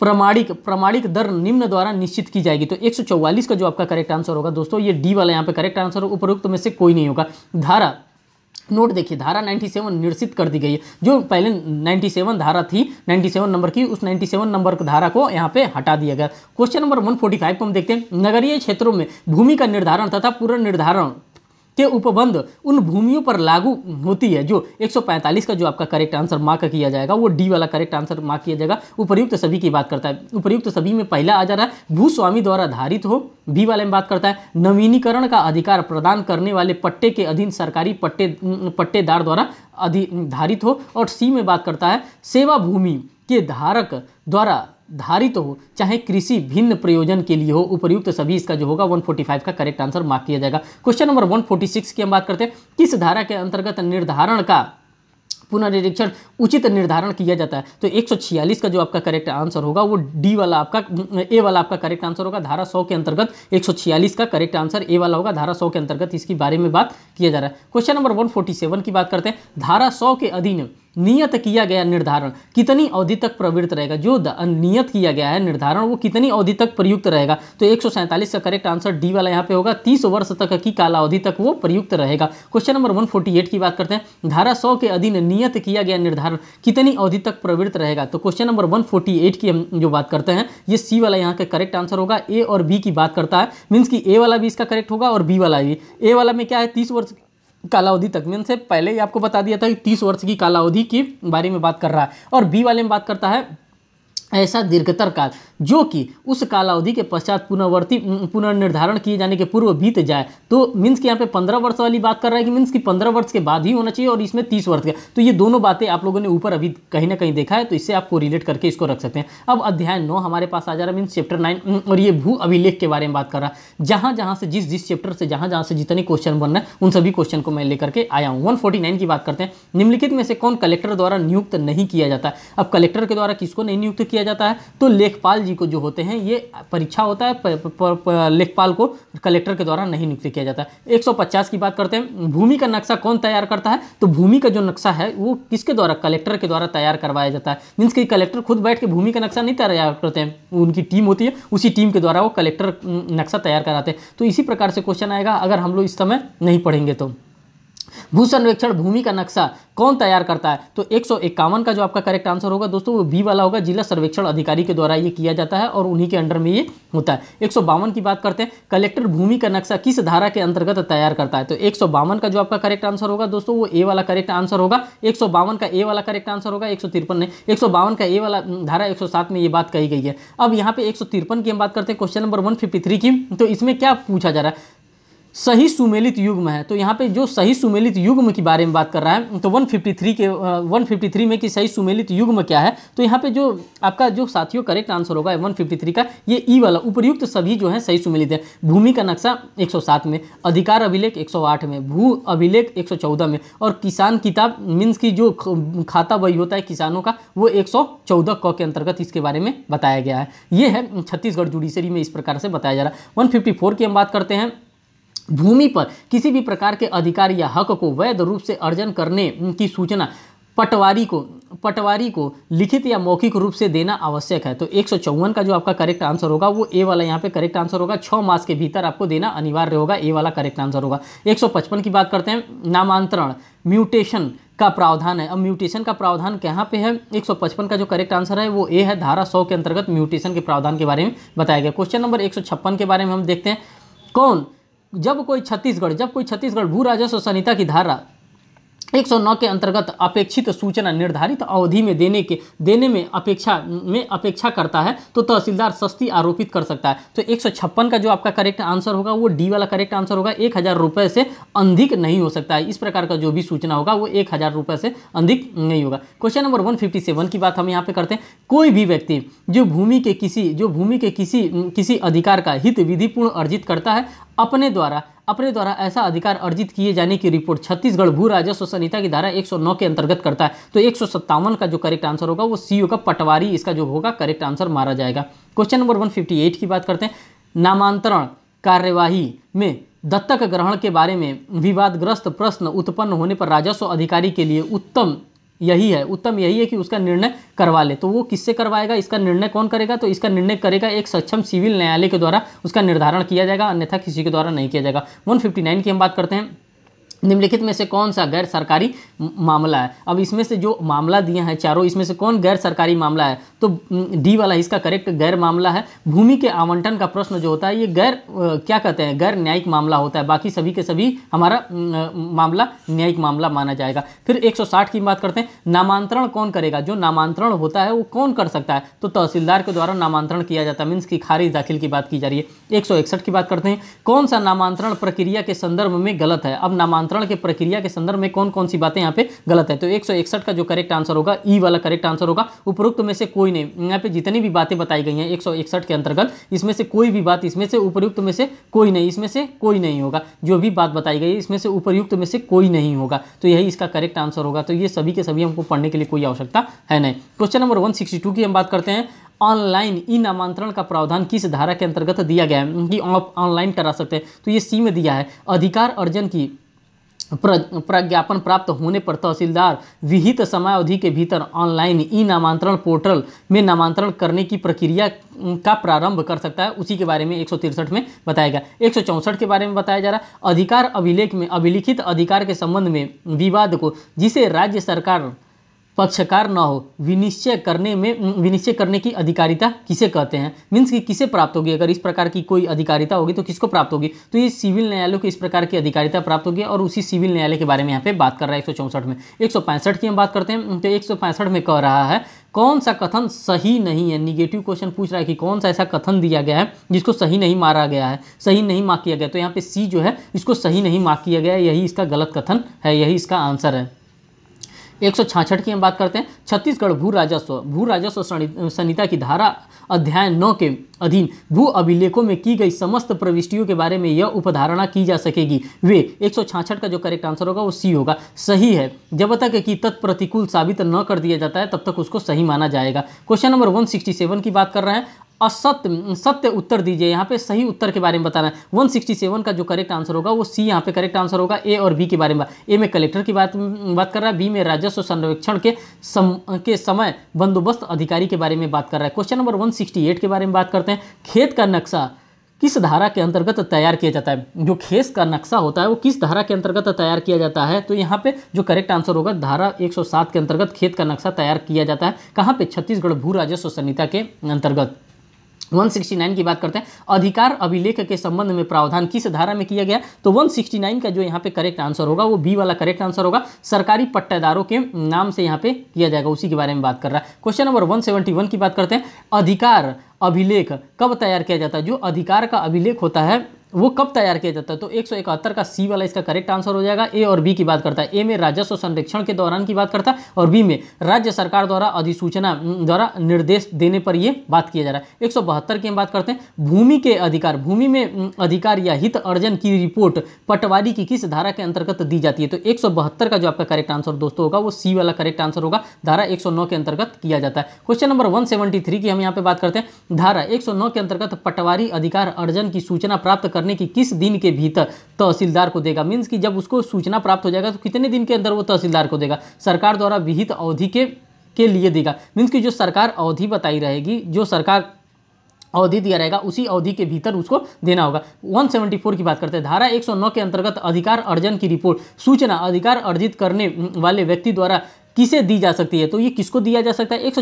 प्रमाणिक प्रमाणिक दर निम्न द्वारा निश्चित की जाएगी तो 144 का जो आपका करेक्ट आंसर होगा दोस्तों ये डी वाला यहाँ पे करेक्ट आंसर उपरोक्त तो में से कोई नहीं होगा धारा नोट देखिए धारा 97 सेवन निरसित कर दी गई है जो पहले 97 धारा थी 97 नंबर की उस 97 नंबर धारा को यहाँ पे हटा दिया गया क्वेश्चन नंबर 145 को हम देखते हैं नगरीय क्षेत्रों में भूमि का निर्धारण तथा पूर्ण निर्धारण के उपबंध उन भूमियों पर लागू होती है जो 145 का जो आपका करेक्ट आंसर मार्क किया जाएगा वो डी वाला करेक्ट आंसर मार्क किया जाएगा उपयुक्त सभी की बात करता है उपयुक्त सभी में पहला आ जा रहा है भूस्वामी द्वारा धारित हो बी वाले में बात करता है नवीनीकरण का अधिकार प्रदान करने वाले पट्टे के अधीन सरकारी पट्टे पट्टेदार द्वारा अधिधारित हो और सी में बात करता है सेवा भूमि के धारक द्वारा धारित हो चाहे कृषि भिन्न प्रयोजन के लिए हो उपयुक्त सभी इसका जो होगा 145 का करेक्ट आंसर मार्क किया जाएगा क्वेश्चन नंबर 146 की हम बात करते हैं किस धारा के अंतर्गत निर्धारण का पुनर्निरीक्षण उचित निर्धारण किया जाता है तो 146 का जो आपका करेक्ट आंसर होगा वो डी वाला आपका ए वाला आपका करेक्ट आंसर होगा धारा 100 के अंतर्गत 146 का करेक्ट आंसर ए वाला होगा धारा 100 के अंतर्गत इसके बारे में बात किया जा रहा है क्वेश्चन नंबर 147 की बात करते हैं धारा 100 के अधीन नियत किया गया निर्धारण कितनी अवधि तक प्रवृत्त रहेगा जो नियत किया गया है निर्धारण वो कितनी अवधि तक प्रयुक्त रहेगा तो एक का करेक्ट आंसर डी वाला यहाँ पे होगा तीस वर्ष तक की कालावधि तक वो प्रयुक्त रहेगा क्वेश्चन नंबर 148 की बात करते हैं धारा सौ के अधीन नियत किया गया निर्धारण कितनी अवधि तक प्रवृत्त रहेगा तो क्वेश्चन नंबर वन की हम जो बात करते हैं ये सी वाला यहाँ का करेक्ट आंसर होगा ए और बी की बात करता है मीन्स की ए वाला भी इसका करेक्ट होगा और बी वाला भी ए वाला में क्या है तीस वर्ष कालावधि तक मीन से पहले ही आपको बता दिया था कि तीस वर्ष की कालावधि के बारे में बात कर रहा है और बी वाले में बात करता है ऐसा दीर्घतर काल जो कि उस कालावधि के पश्चात पुनर्वर्ती पुनर्निर्धारण किए जाने के पूर्व बीत जाए तो मीन्स कि यहाँ पे पंद्रह वर्ष वाली बात कर रहा है कि मीन्स कि पंद्रह वर्ष के बाद ही होना चाहिए और इसमें तीस वर्ष का तो ये दोनों बातें आप लोगों ने ऊपर अभी कहीं ना कहीं देखा है तो इससे आपको रिलेट करके इसको रख सकते हैं अब अध्याय नौ हमारे पास आ जा रहा है मीन्स चैप्टर नाइन और ये भू अभिलेख के बारे में बात कर रहा है जहाँ जहाँ से जिस जिस चैप्टर से जहाँ जहाँ से जितने क्वेश्चन बन रहे हैं उन सभी क्वेश्चन को मैं लेकर के आया हूँ वन की बात करते हैं निम्नलिखित में से कौन कलेक्टर द्वारा नियुक्त नहीं किया जाता अब कलेक्टर के द्वारा किसको नहीं नियुक्त किया किया जाता है तो लेखपाल जी को जो होते हैं ये परीक्षा होता है लेखपाल को कलेक्टर के द्वारा नहीं नियुक्त किया जाता है एक की बात करते हैं भूमि का नक्शा कौन तैयार करता है तो भूमि का जो नक्शा है वो किसके द्वारा कलेक्टर के द्वारा तैयार करवाया जाता है मीन्स कि कलेक्टर खुद बैठ के भूमि का नक्शा नहीं तैयार करते हैं उनकी टीम होती है उसी टीम के द्वारा वो कलेक्टर नक्शा तैयार कराते हैं तो इसी प्रकार से क्वेश्चन आएगा अगर हम लोग इस समय नहीं पढ़ेंगे तो भू संरक्षण भूमि का नक्शा कौन तैयार करता है तो एक का जो आपका करेक्ट आंसर होगा दोस्तों वो बी वाला होगा जिला सर्वेक्षण अधिकारी के द्वारा ये किया जाता है और उन्हीं के अंडर में ये होता है एक की बात करते हैं कलेक्टर भूमि का नक्शा किस धारा के अंतर्गत तैयार करता है तो एक का जो आपका करेक्ट आंसर होगा दोस्तों वो ए वाला करेक्ट आंसर होगा एक का ए वाला करेक्ट आंसर होगा एक नहीं एक का ए वाला धारा एक में ये बात कही गई है अब यहाँ पे एक की हम बात करते हैं क्वेश्चन नंबर वन की तो इसमें क्या पूछा जा रहा है सही सुमेलित युग्म है तो यहाँ पे जो सही सुमेलित युग्म के बारे में बात कर रहा है तो 153 के 153 में कि सही सुमेलित युग्म क्या है तो यहाँ पे जो आपका जो साथियों करेक्ट आंसर होगा 153 का ये ई वाला उपयुक्त तो सभी जो है सही सुमेलित है भूमि का नक्शा 107 में अधिकार अभिलेख 108 में भू अभिलेख 114 में और किसान किताब मीन्स की जो खाता वही होता है किसानों का वो एक क के अंतर्गत इसके बारे में बताया गया है ये है छत्तीसगढ़ जुडिशरी में इस प्रकार से बताया जा रहा है वन की हम बात करते हैं भूमि पर किसी भी प्रकार के अधिकार या हक को वैध रूप से अर्जन करने की सूचना पटवारी को पटवारी को लिखित या मौखिक रूप से देना आवश्यक है तो एक का जो आपका करेक्ट आंसर होगा वो ए वाला यहाँ पे करेक्ट आंसर होगा छः मास के भीतर आपको देना अनिवार्य होगा ए वाला करेक्ट आंसर होगा 155 की बात करते हैं नामांतरण म्यूटेशन का प्रावधान है अब म्यूटेशन का प्रावधान कहाँ पे है 155 का जो करेक्ट आंसर है वो ए है धारा सौ के अंतर्गत म्यूटेशन के प्रावधान के बारे में बताया गया क्वेश्चन नंबर एक के बारे में हम देखते हैं कौन जब कोई छत्तीसगढ़ जब कोई छत्तीसगढ़ भू राजस्व संहिता की धारा 109 के अंतर्गत अपेक्षित सूचना निर्धारित अवधि में देने के देने में अपेक्षा में अपेक्षा करता है तो तहसीलदार सस्ती आरोपित कर सकता है तो एक का जो आपका करेक्ट आंसर होगा वो डी वाला करेक्ट आंसर होगा एक हज़ार रुपये से अधिक नहीं हो सकता है इस प्रकार का जो भी सूचना होगा वो एक हज़ार रुपये से अधिक नहीं होगा question number one fifty seven की बात हम यहाँ पे करते हैं कोई भी व्यक्ति जो भूमि के किसी जो भूमि के किसी किसी अधिकार का हित विधिपूर्ण अर्जित करता है अपने द्वारा अपने द्वारा ऐसा अधिकार अर्जित किए जाने की रिपोर्ट छत्तीसगढ़ भू राजस्व संहिता की धारा 109 के अंतर्गत करता है तो एक का जो करेक्ट आंसर होगा वो सीओ का पटवारी इसका जो होगा करेक्ट आंसर मारा जाएगा क्वेश्चन नंबर 158 की बात करते हैं नामांतरण कार्यवाही में दत्तक ग्रहण के बारे में विवादग्रस्त प्रश्न उत्पन्न होने पर राजस्व अधिकारी के लिए उत्तम यही है उत्तम यही है कि उसका निर्णय करवा ले तो वो किससे करवाएगा इसका निर्णय कौन करेगा तो इसका निर्णय करेगा एक सक्षम सिविल न्यायालय के द्वारा उसका निर्धारण किया जाएगा अन्यथा किसी के द्वारा नहीं किया जाएगा 159 की हम बात करते हैं निम्नलिखित में से कौन सा गैर सरकारी मामला है अब इसमें से जो मामला दिए हैं चारों इसमें से कौन गैर सरकारी मामला है तो डी वाला इसका करेक्ट गैर मामला है भूमि के आवंटन का प्रश्न जो होता है ये गैर क्या कहते हैं गैर न्यायिक मामला होता है बाकी सभी के सभी हमारा मामला न्यायिक मामला माना जाएगा फिर एक की बात करते हैं नामांतरण कौन करेगा जो नामांतरण होता है वो कौन कर सकता है तो तहसीलदार के द्वारा नामांतरण किया जाता है मीन्स की खारिज दाखिल की बात की जा रही है एक की बात करते हैं कौन सा नामांतरण प्रक्रिया के संदर्भ में गलत है अब नामांतरण अंतरण के प्रक्रिया के संदर्भ में कौन कौन सी बातें यहाँ पे गलत है तो एक का जो करेक्ट आंसर होगा ई e वाला करेक्ट आंसर होगा उपरोक्त में से कोई नहीं यहाँ पे जितनी भी बातें बताई गई हैं एक के अंतर्गत इसमें से कोई भी बात इसमें से उपयुक्त में से कोई नहीं इसमें से कोई नहीं होगा जो भी बात बताई गई इसमें से उपयुक्त में से कोई नहीं होगा तो यही इसका करेक्ट आंसर होगा तो ये सभी के सभी हमको पढ़ने के लिए कोई आवश्यकता है नहीं क्वेश्चन नंबर 162 की हम बात करते हैं ऑनलाइन ई नामांतरण का प्रावधान किस धारा के अंतर्गत दिया गया है कि आप ऑनलाइन करा सकते हैं तो ये सी में दिया है अधिकार अर्जन की प्रज्ञापन प्राप्त होने पर तहसीलदार विहित अवधि के भीतर ऑनलाइन ई नामांतरण पोर्टल में नामांतरण करने की प्रक्रिया का प्रारंभ कर सकता है उसी के बारे में एक में बताया गया एक के बारे में बताया जा रहा है अधिकार अभिलेख में अभिलिखित अधिकार के संबंध में विवाद को जिसे राज्य सरकार पक्षकार न हो विनिश्चय करने में विनिश्चय करने की अधिकारिता किसे कहते हैं मीन्स कि किसे प्राप्त होगी अगर इस प्रकार की कोई अधिकारिता होगी तो किसको प्राप्त होगी तो ये सिविल न्यायालय को इस प्रकार की अधिकारिता प्राप्त होगी और उसी सिविल न्यायालय के बारे में यहाँ पे बात कर रहा है एक में एक की हम बात करते हैं तो एक में कह रहा है कौन सा कथन सही नहीं है निगेटिव क्वेश्चन पूछ रहा है कि कौन सा ऐसा कथन दिया गया है जिसको सही नहीं मारा गया है सही नहीं मार्क किया गया तो यहाँ पे सी जो है इसको सही नहीं मार्क किया गया है यही इसका गलत कथन है यही इसका आंसर है एक की हम बात करते हैं छत्तीसगढ़ भू राजस्व भू राजस्व संहिता की धारा अध्याय नौ के अधीन भू अभिलेखों में की गई समस्त प्रविष्टियों के बारे में यह उपधारणा की जा सकेगी वे एक का जो करेक्ट आंसर होगा वो सी होगा सही है जब तक कि तत्प्रतिकूल साबित न कर दिया जाता है तब तक उसको सही माना जाएगा क्वेश्चन नंबर 167 की बात कर रहे हैं असत्य सत्य उत्तर दीजिए यहाँ पे सही उत्तर के बारे में बताना है वन सिक्सटी सेवन का जो करेक्ट आंसर होगा वो सी यहाँ पे करेक्ट आंसर होगा ए और बी के बारे में ए में कलेक्टर की बात बात कर रहा है बी में राजस्व संरक्षण के सम के समय बंदोबस्त अधिकारी के बारे में बात कर रहा है क्वेश्चन नंबर एट के बारे में बात करते हैं खेत का नक्शा किस धारा के अंतर्गत तैयार किया जाता है जो खेस का नक्शा होता है वो किस धारा के अंतर्गत तैयार किया जाता है तो यहाँ पे जो करेक्ट आंसर होगा धारा 107 के अंतर्गत खेत का नक्शा तैयार किया जाता है कहाँ पे छत्तीसगढ़ भू राजस्व संहिता के अंतर्गत 169 की बात करते हैं अधिकार अभिलेख के संबंध में प्रावधान किस धारा में किया गया तो 169 का जो यहाँ पे करेक्ट आंसर होगा वो बी वाला करेक्ट आंसर होगा सरकारी पट्टेदारों के नाम से यहाँ पे किया जाएगा उसी के बारे में बात कर रहा है क्वेश्चन नंबर 171 की बात करते हैं अधिकार अभिलेख कब तैयार किया जाता है जो अधिकार का अभिलेख होता है वो कब तैयार किया जाता है तो एक का सी वाला इसका करेक्ट आंसर हो जाएगा ए और बी की बात करता है ए में राजस्व संरक्षण के दौरान की बात करता है और बी में राज्य सरकार द्वारा अधिसूचना द्वारा निर्देश देने पर यह बात किया जा रहा है एक की हम बात करते हैं भूमि के अधिकार भूमि में अधिकार या हित अर्जन की रिपोर्ट पटवारी की किस धारा के अंतर्गत दी जाती है तो एक का जो आपका करेक्ट आंसर दोस्तों होगा वो सी वाला करेक्ट आंसर होगा धारा एक के अंतर्गत किया जाता है क्वेश्चन नंबर थ्री की हम यहाँ पे बात करते हैं धारा नौ के अंतर्गत पटवारी अधिकार अर्जन की सूचना प्राप्त कर करने की किस दिन के भीतर तहसीलदार को देगा मीन्स कि जब उसको सूचना प्राप्त हो जाएगा तो कितने दिन के अंदर वो तहसीलदार को देगा सरकार द्वारा विहित अवधि के के लिए देगा मीन्स कि जो सरकार अवधि बताई रहेगी जो सरकार अवधि दिया रहेगा उसी अवधि के भीतर उसको देना होगा 174 की बात करते हैं धारा 109 के अंतर्गत अधिकार अर्जन की रिपोर्ट सूचना अधिकार अर्जित करने वाले व्यक्ति द्वारा किसे दी जा सकती है तो ये किसको दिया जा सकता है एक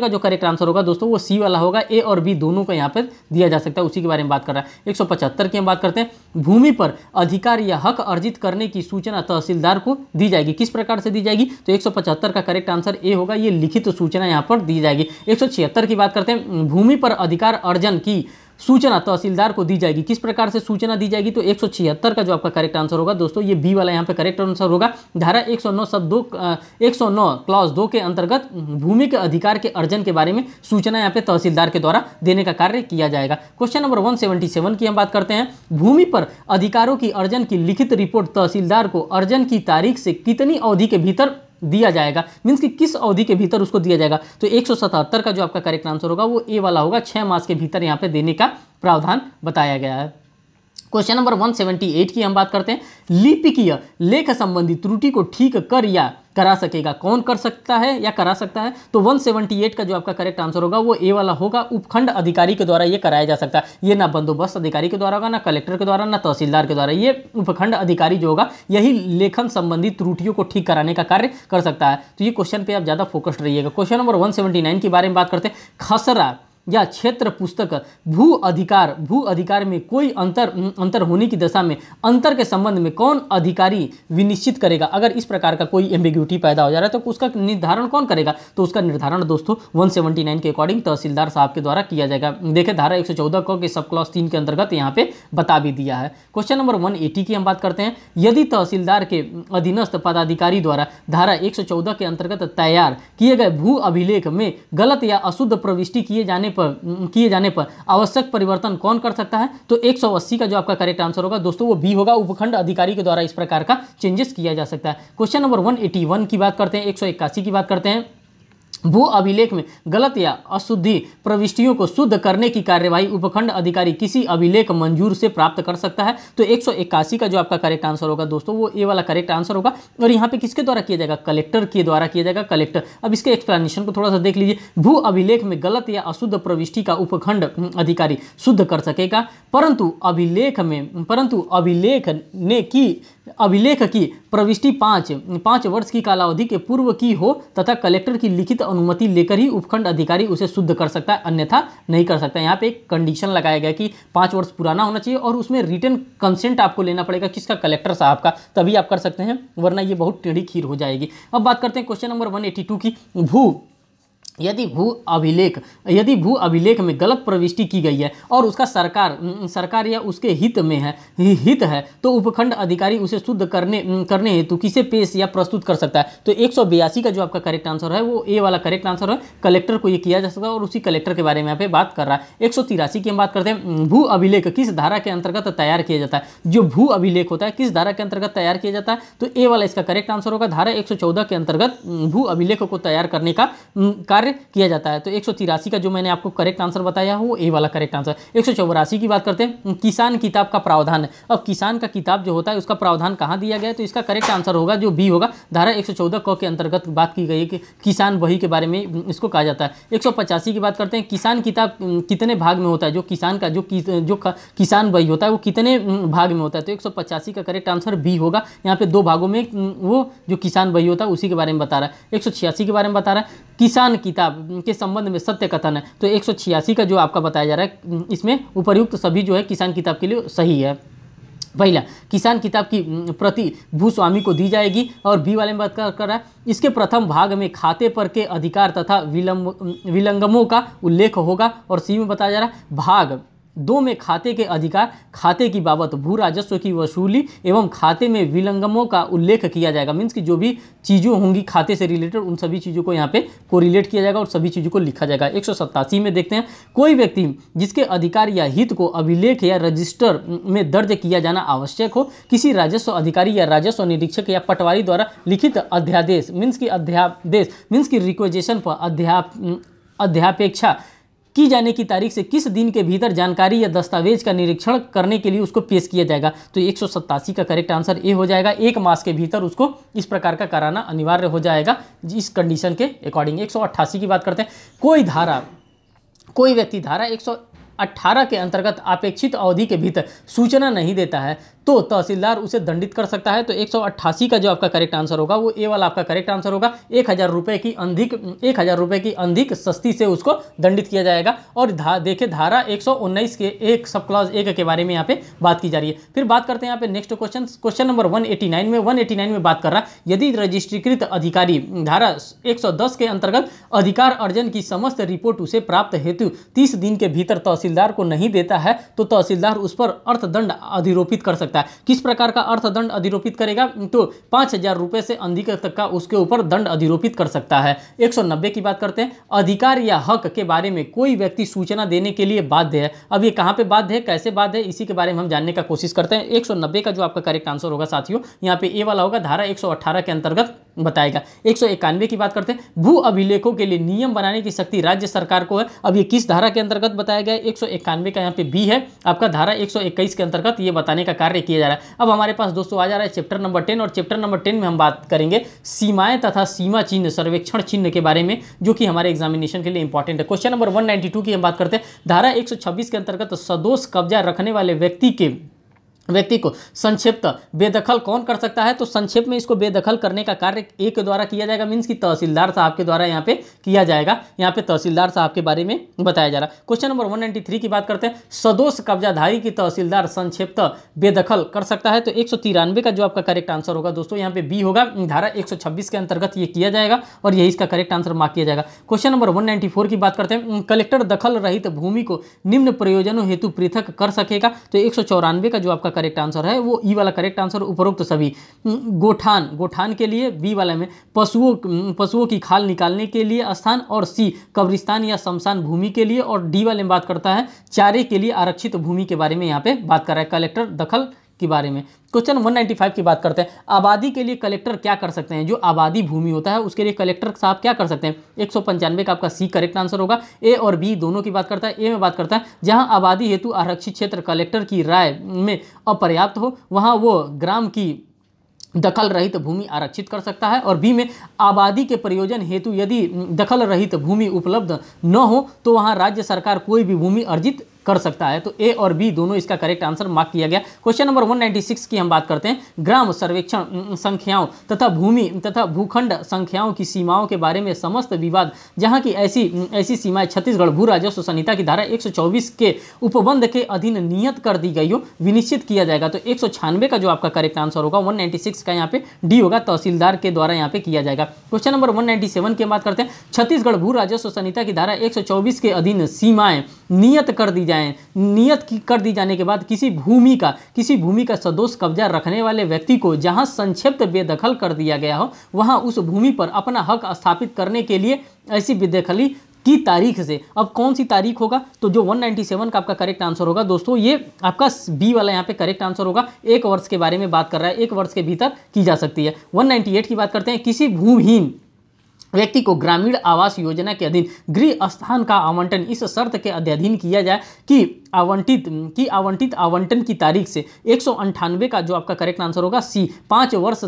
का जो करेक्ट आंसर होगा दोस्तों वो सी वाला होगा ए और बी दोनों का यहाँ पर दिया जा सकता है उसी के बारे में बात कर रहा है एक की हम बात करते हैं भूमि पर अधिकार या हक अर्जित करने की सूचना तहसीलदार को दी जाएगी किस प्रकार से दी जाएगी तो एक का करेक्ट आंसर ए होगा ये लिखित तो सूचना यहाँ पर दी जाएगी एक की बात करते हैं भूमि पर अधिकार अर्जन की सूचना तहसीलदार को दी जाएगी किस प्रकार से सूचना दी जाएगी तो एक का जो आपका करेक्ट आंसर होगा दोस्तों ये बी वाला यहाँ पे करेक्ट आंसर होगा धारा 109 सब दो एक क्लॉज दो के अंतर्गत भूमि के अधिकार के अर्जन के बारे में सूचना यहाँ पे तहसीलदार के द्वारा देने का कार्य किया जाएगा क्वेश्चन नंबर वन की हम बात करते हैं भूमि पर अधिकारों की अर्जन की लिखित रिपोर्ट तहसीलदार को अर्जन की तारीख से कितनी अवधि के भीतर दिया जाएगा मीन्स कि किस अवधि के भीतर उसको दिया जाएगा तो एक का जो आपका करेक्ट आंसर होगा वो ए वाला होगा छः मास के भीतर यहाँ पर देने का प्रावधान बताया गया है क्वेश्चन नंबर 178 की हम बात करते हैं लिपिकीय लेख संबंधी त्रुटि को ठीक कर या करा सकेगा कौन कर सकता है या करा सकता है तो 178 का जो आपका करेक्ट आंसर होगा वो ए वाला होगा उपखंड अधिकारी के द्वारा ये कराया जा सकता है ये ना बंदोबस्त अधिकारी के द्वारा होगा ना कलेक्टर के द्वारा ना तहसीलदार के द्वारा ये उपखंड अधिकारी जो होगा यही लेखन संबंधी त्रुटियों को ठीक कराने का कार्य कर सकता है तो ये क्वेश्चन पर आप ज़्यादा फोकस्ड रहिएगा क्वेश्चन नंबर वन के बारे में बात करते हैं खसरा या क्षेत्र पुस्तक भू अधिकार भू अधिकार में कोई अंतर अंतर होने की दशा में अंतर के संबंध में कौन अधिकारी विनिश्चित करेगा अगर इस प्रकार का कोई एम्बिग्यूटी पैदा हो जा रहा है तो उसका निर्धारण कौन करेगा तो उसका निर्धारण दोस्तों 179 के अकॉर्डिंग तहसीलदार साहब के द्वारा किया जाएगा देखें धारा एक सौ के सब क्लॉस तीन के अंतर्गत यहाँ पे बता भी दिया है क्वेश्चन नंबर वन की हम बात करते हैं यदि तहसीलदार के अधीनस्थ पदाधिकारी द्वारा धारा एक के अंतर्गत तैयार किए गए भू अभिलेख में गलत या अशुद्ध प्रविष्टि किए जाने पर पर किए जाने पर आवश्यक परिवर्तन कौन कर सकता है तो एक का जो आपका करेक्ट आंसर होगा दोस्तों वो बी होगा उपखंड अधिकारी के द्वारा इस प्रकार का चेंजेस किया जा सकता है क्वेश्चन नंबर वन की बात करते हैं एक की बात करते हैं भू अभिलेख में गलत या अशुद्धि प्रविष्टियों को शुद्ध करने की कार्यवाही उपखंड अधिकारी किसी अभिलेख मंजूर से प्राप्त कर सकता है तो एक का जो आपका करेक्ट आंसर होगा दोस्तों वो ए वाला करेक्ट आंसर होगा और यहाँ पे किसके द्वारा किया जाएगा कलेक्टर के द्वारा किया जाएगा कलेक्टर अब इसके एक्सप्लेनेशन को थोड़ा सा देख लीजिए भू अभिलेख में गलत या अशुद्ध प्रविष्टि का उपखंड अधिकारी शुद्ध कर सकेगा परंतु अभिलेख में परंतु अभिलेख ने की अभिलेख की प्रविष्टि पाँच पाँच वर्ष की कालावधि के पूर्व की हो तथा कलेक्टर की लिखित अनुमति लेकर ही उपखंड अधिकारी उसे शुद्ध कर सकता है अन्यथा नहीं कर सकता यहाँ पे एक कंडीशन लगाया गया कि पाँच वर्ष पुराना होना चाहिए और उसमें रिटर्न कंसेंट आपको लेना पड़ेगा किसका कलेक्टर साहब का तभी आप कर सकते हैं वरना ये बहुत टेढ़ी खीर हो जाएगी अब बात करते हैं क्वेश्चन नंबर वन की भू यदि भू अभिलेख यदि भू अभिलेख में गलत प्रविष्टि की गई है और उसका सरकार सरकार या उसके हित में है हित है तो उपखंड अधिकारी उसे शुद्ध करने करने हेतु किसे पेश या प्रस्तुत कर सकता है तो एक का जो आपका करेक्ट आंसर है वो ए वाला करेक्ट आंसर है कलेक्टर को ये किया जा सकता है और उसी कलेक्टर के बारे में यहाँ पे बात कर रहा है एक की हम बात करते हैं भू अभिलेख किस धारा के अंतर्गत तैयार किया जाता है जो भू अभिलेख होता है किस धारा के अंतर्गत तैयार किया जाता है तो ए वाला इसका करेक्ट आंसर होगा धारा एक के अंतर्गत भू अभिलेख को तैयार करने का कार्य कार्य किया जाता है तो एक का जो मैंने आपको करेक्ट आंसर बताया वो ए वाला करेक्ट आंसर एक की बात करते हैं किसान किताब का प्रावधान अब किसान का किताब जो होता है उसका प्रावधान कहाँ दिया गया तो इसका करेक्ट आंसर होगा जो बी होगा धारा एक क के अंतर्गत बात की गई है कि किसान वही के बारे में इसको कहा जाता है एक की बात करते हैं किसान किताब कितने भाग में होता है जो किसान का जो कि, जो किसान वही होता है वो कितने भाग में होता है तो एक का करेक्ट आंसर बी होगा यहाँ पे दो भागों में वो जो किसान वही होता है उसी के बारे में बता रहा है एक के बारे में बता रहा है किसान किताब के संबंध में सत्य कथन है तो एक का जो आपका बताया जा रहा है इसमें उपरयुक्त सभी जो है किसान किताब के लिए सही है पहला किसान किताब की प्रति भूस्वामी को दी जाएगी और बी वाले में बात कर रहा है इसके प्रथम भाग में खाते पर के अधिकार तथा विलंब विलंगमों का उल्लेख होगा और सी में बताया जा रहा है भाग दो में खाते के अधिकार खाते की बाबत भू राजस्व की वसूली एवं खाते में विलंगमों का उल्लेख किया जाएगा मीन्स कि जो भी चीज़ें होंगी खाते से रिलेटेड उन सभी चीज़ों को यहाँ पे कोरिलेट किया जाएगा और सभी चीज़ों को लिखा जाएगा एक में देखते हैं कोई व्यक्ति जिसके अधिकार या हित को अभिलेख या रजिस्टर में दर्ज किया जाना आवश्यक हो किसी राजस्व अधिकारी या राजस्व निरीक्षक या पटवारी द्वारा लिखित अध्यादेश मीन्स की अध्यादेश मीन्स की रिक्वेजेशन पर अध्या अध्यापेक्षा की जाने की तारीख से किस दिन के भीतर जानकारी या दस्तावेज का निरीक्षण करने के लिए उसको पेश किया जाएगा तो एक का करेक्ट आंसर ए हो जाएगा एक मास के भीतर उसको इस प्रकार का कराना अनिवार्य हो जाएगा इस कंडीशन के अकॉर्डिंग एक की बात करते हैं कोई धारा कोई व्यक्ति धारा एक 18 के अंतर्गत अपेक्षित अवधि के भीतर सूचना नहीं देता है तो तहसीलदार उसे दंडित कर सकता है तो एक का जो आपका करेक्ट आंसर होगा वो ए वाला आपका करेक्ट आंसर होगा एक हज़ार रुपये की अंधिक एक हज़ार रुपये की अंधिक सस्ती से उसको दंडित किया जाएगा और धा देखे धारा 119 के एक सब क्लास एक के बारे में यहाँ पे बात की जा रही है फिर बात करते हैं यहाँ पे नेक्स्ट क्वेश्चन क्वेश्चन नंबर 189 में 189 में बात कर रहा यदि रजिस्ट्रीकृत अधिकारी धारा 110 के अंतर्गत अधिकार अर्जन की समस्त रिपोर्ट उसे प्राप्त हेतु तीस दिन के भीतर तहसील तहसीलदार को नहीं देता है तो तहसीलदार उस पर अर्थदंड अधिरोपित कर सकता है किस प्रकार का अर्थदंड अधिरोपित करेगा तो पाँच हजार रुपये से अधिक तक का उसके ऊपर दंड अधिरोपित कर सकता है एक सौ नब्बे की बात करते हैं अधिकार या हक के बारे में कोई व्यक्ति सूचना देने के लिए बाध्य है अब ये कहाँ पर बाध्य है कैसे बाध्य है इसी के बारे में हम जानने का कोशिश करते हैं एक का जो आपका करेक्ट आंसर होगा साथियों यहाँ पे ए वाला होगा धारा एक के अंतर्गत बताएगा एक सौ इक्यानवे की बात करते हैं भू अभिलेखों के लिए नियम बनाने की शक्ति राज्य सरकार को है अब ये किस धारा के अंतर्गत बताया गया एक सौ इक्यानवे का यहाँ पे बी है आपका धारा एक सौ इक्कीस के अंतर्गत ये बताने का कार्य किया जा रहा है अब हमारे पास दोस्तों आ जा रहा है चैप्टर नंबर टेन और चैप्टर नंबर टेन में हम बात करेंगे सीमाएं तथा सीमा चिन्ह सर्वेक्षण चिन्ह के बारे में जो कि हमारे एग्जामिनेशन के लिए इंपॉर्टेंट है क्वेश्चन नंबर वन की हम बात करते हैं धारा एक के अंतर्गत सदोष कब्जा रखने वाले व्यक्ति के व्यक्ति को संक्षिप्त बेदखल कौन कर सकता है तो संक्षिप्त में इसको बेदखल करने का कार्य एक द्वारा किया जाएगा मीन्स कि तहसीलदार साहब के द्वारा यहाँ पे किया जाएगा यहाँ पे तहसीलदार साहब के बारे में बताया जा रहा है क्वेश्चन नंबर 193 की बात करते हैं सदोष कब्जाधारी की तहसीलदार संक्षिप्त बेदखल कर सकता है तो एक का जो आपका करेक्ट आंसर होगा दोस्तों यहाँ पे बी होगा धारा एक के अंतर्गत ये किया जाएगा और यही इसका करेक्ट आंसर मार्क किया जाएगा क्वेश्चन नंबर वन की बात करते हैं कलेक्टर दखल रहित भूमि को निम्न प्रयोजनों हेतु पृथक कर सकेगा तो एक का जो आपका करेक्ट आंसर है वो ई e वाला करेक्ट आंसर उपरोक्त सभी हम्म, गोठान गोठान के लिए बी वाला में पशुओं हम्म, पशुओं की खाल निकालने के लिए स्थान और सी कब्रिस्तान या शमशान भूमि के लिए और डी वाले में बात करता है चारे के लिए आरक्षित भूमि के बारे में यहाँ पे बात कर रहा है कलेक्टर दखल के बारे में क्वेश्चन 195 की बात करते हैं आबादी के लिए कलेक्टर क्या कर सकते हैं जो आबादी भूमि होता है उसके लिए कलेक्टर साहब क्या कर सकते हैं एक का आपका सी करेक्ट आंसर होगा ए और बी दोनों की बात करता है ए में बात करता है जहां आबादी हेतु आरक्षित क्षेत्र कलेक्टर की राय में अपर्याप्त हो वहाँ वो ग्राम की दखल रहित भूमि आरक्षित कर सकता है और बी में आबादी के प्रयोजन हेतु यदि दखल रहित भूमि उपलब्ध न हो तो वहाँ राज्य सरकार कोई भी भूमि अर्जित कर सकता है तो ए और बी दोनों इसका करेक्ट आंसर मार्क किया गया क्वेश्चन नंबर 196 की हम बात करते हैं ग्राम सर्वेक्षण संख्याओं तथा भूमि तथा भूखंड संख्याओं की सीमाओं के बारे में समस्त विवाद जहां की ऐसी ऐसी सीमाएं छत्तीसगढ़ भू राजस्व संहिता की धारा 124 के उपबंध के अधीन नियत कर दी गई हो विनिश्चित किया जाएगा तो एक का जो आपका करेक्ट आंसर होगा वन का यहाँ पे डी होगा तहसीलदार के द्वारा यहाँ पे किया जाएगा क्वेश्चन नंबर वन की बात करते हैं छत्तीसगढ़ भू राजस्व संहिता की धारा एक के अधीन सीमाएं नियत कर दी जाए नियत की कर दी जाने के बाद किसी भूमि का किसी भूमि का सदोष कब्जा रखने वाले व्यक्ति को जहाँ संक्षिप्त बेदखल कर दिया गया हो वहाँ उस भूमि पर अपना हक स्थापित करने के लिए ऐसी बेदखली की तारीख से अब कौन सी तारीख होगा तो जो 197 का आपका करेक्ट आंसर होगा दोस्तों ये आपका बी वाला यहाँ पे करेक्ट आंसर होगा एक वर्ष के बारे में बात कर रहा है एक वर्ष के भीतर की जा सकती है 198 की बात करते हैं किसी भूमिहीन व्यक्ति को ग्रामीण आवास योजना के अधीन गृह स्थान का आवंटन इस शर्त के अध्यधीन किया जाए कि आवंटित की आवंटित आवंटन की तारीख से एक का जो आपका करेक्ट आंसर होगा सी पाँच वर्ष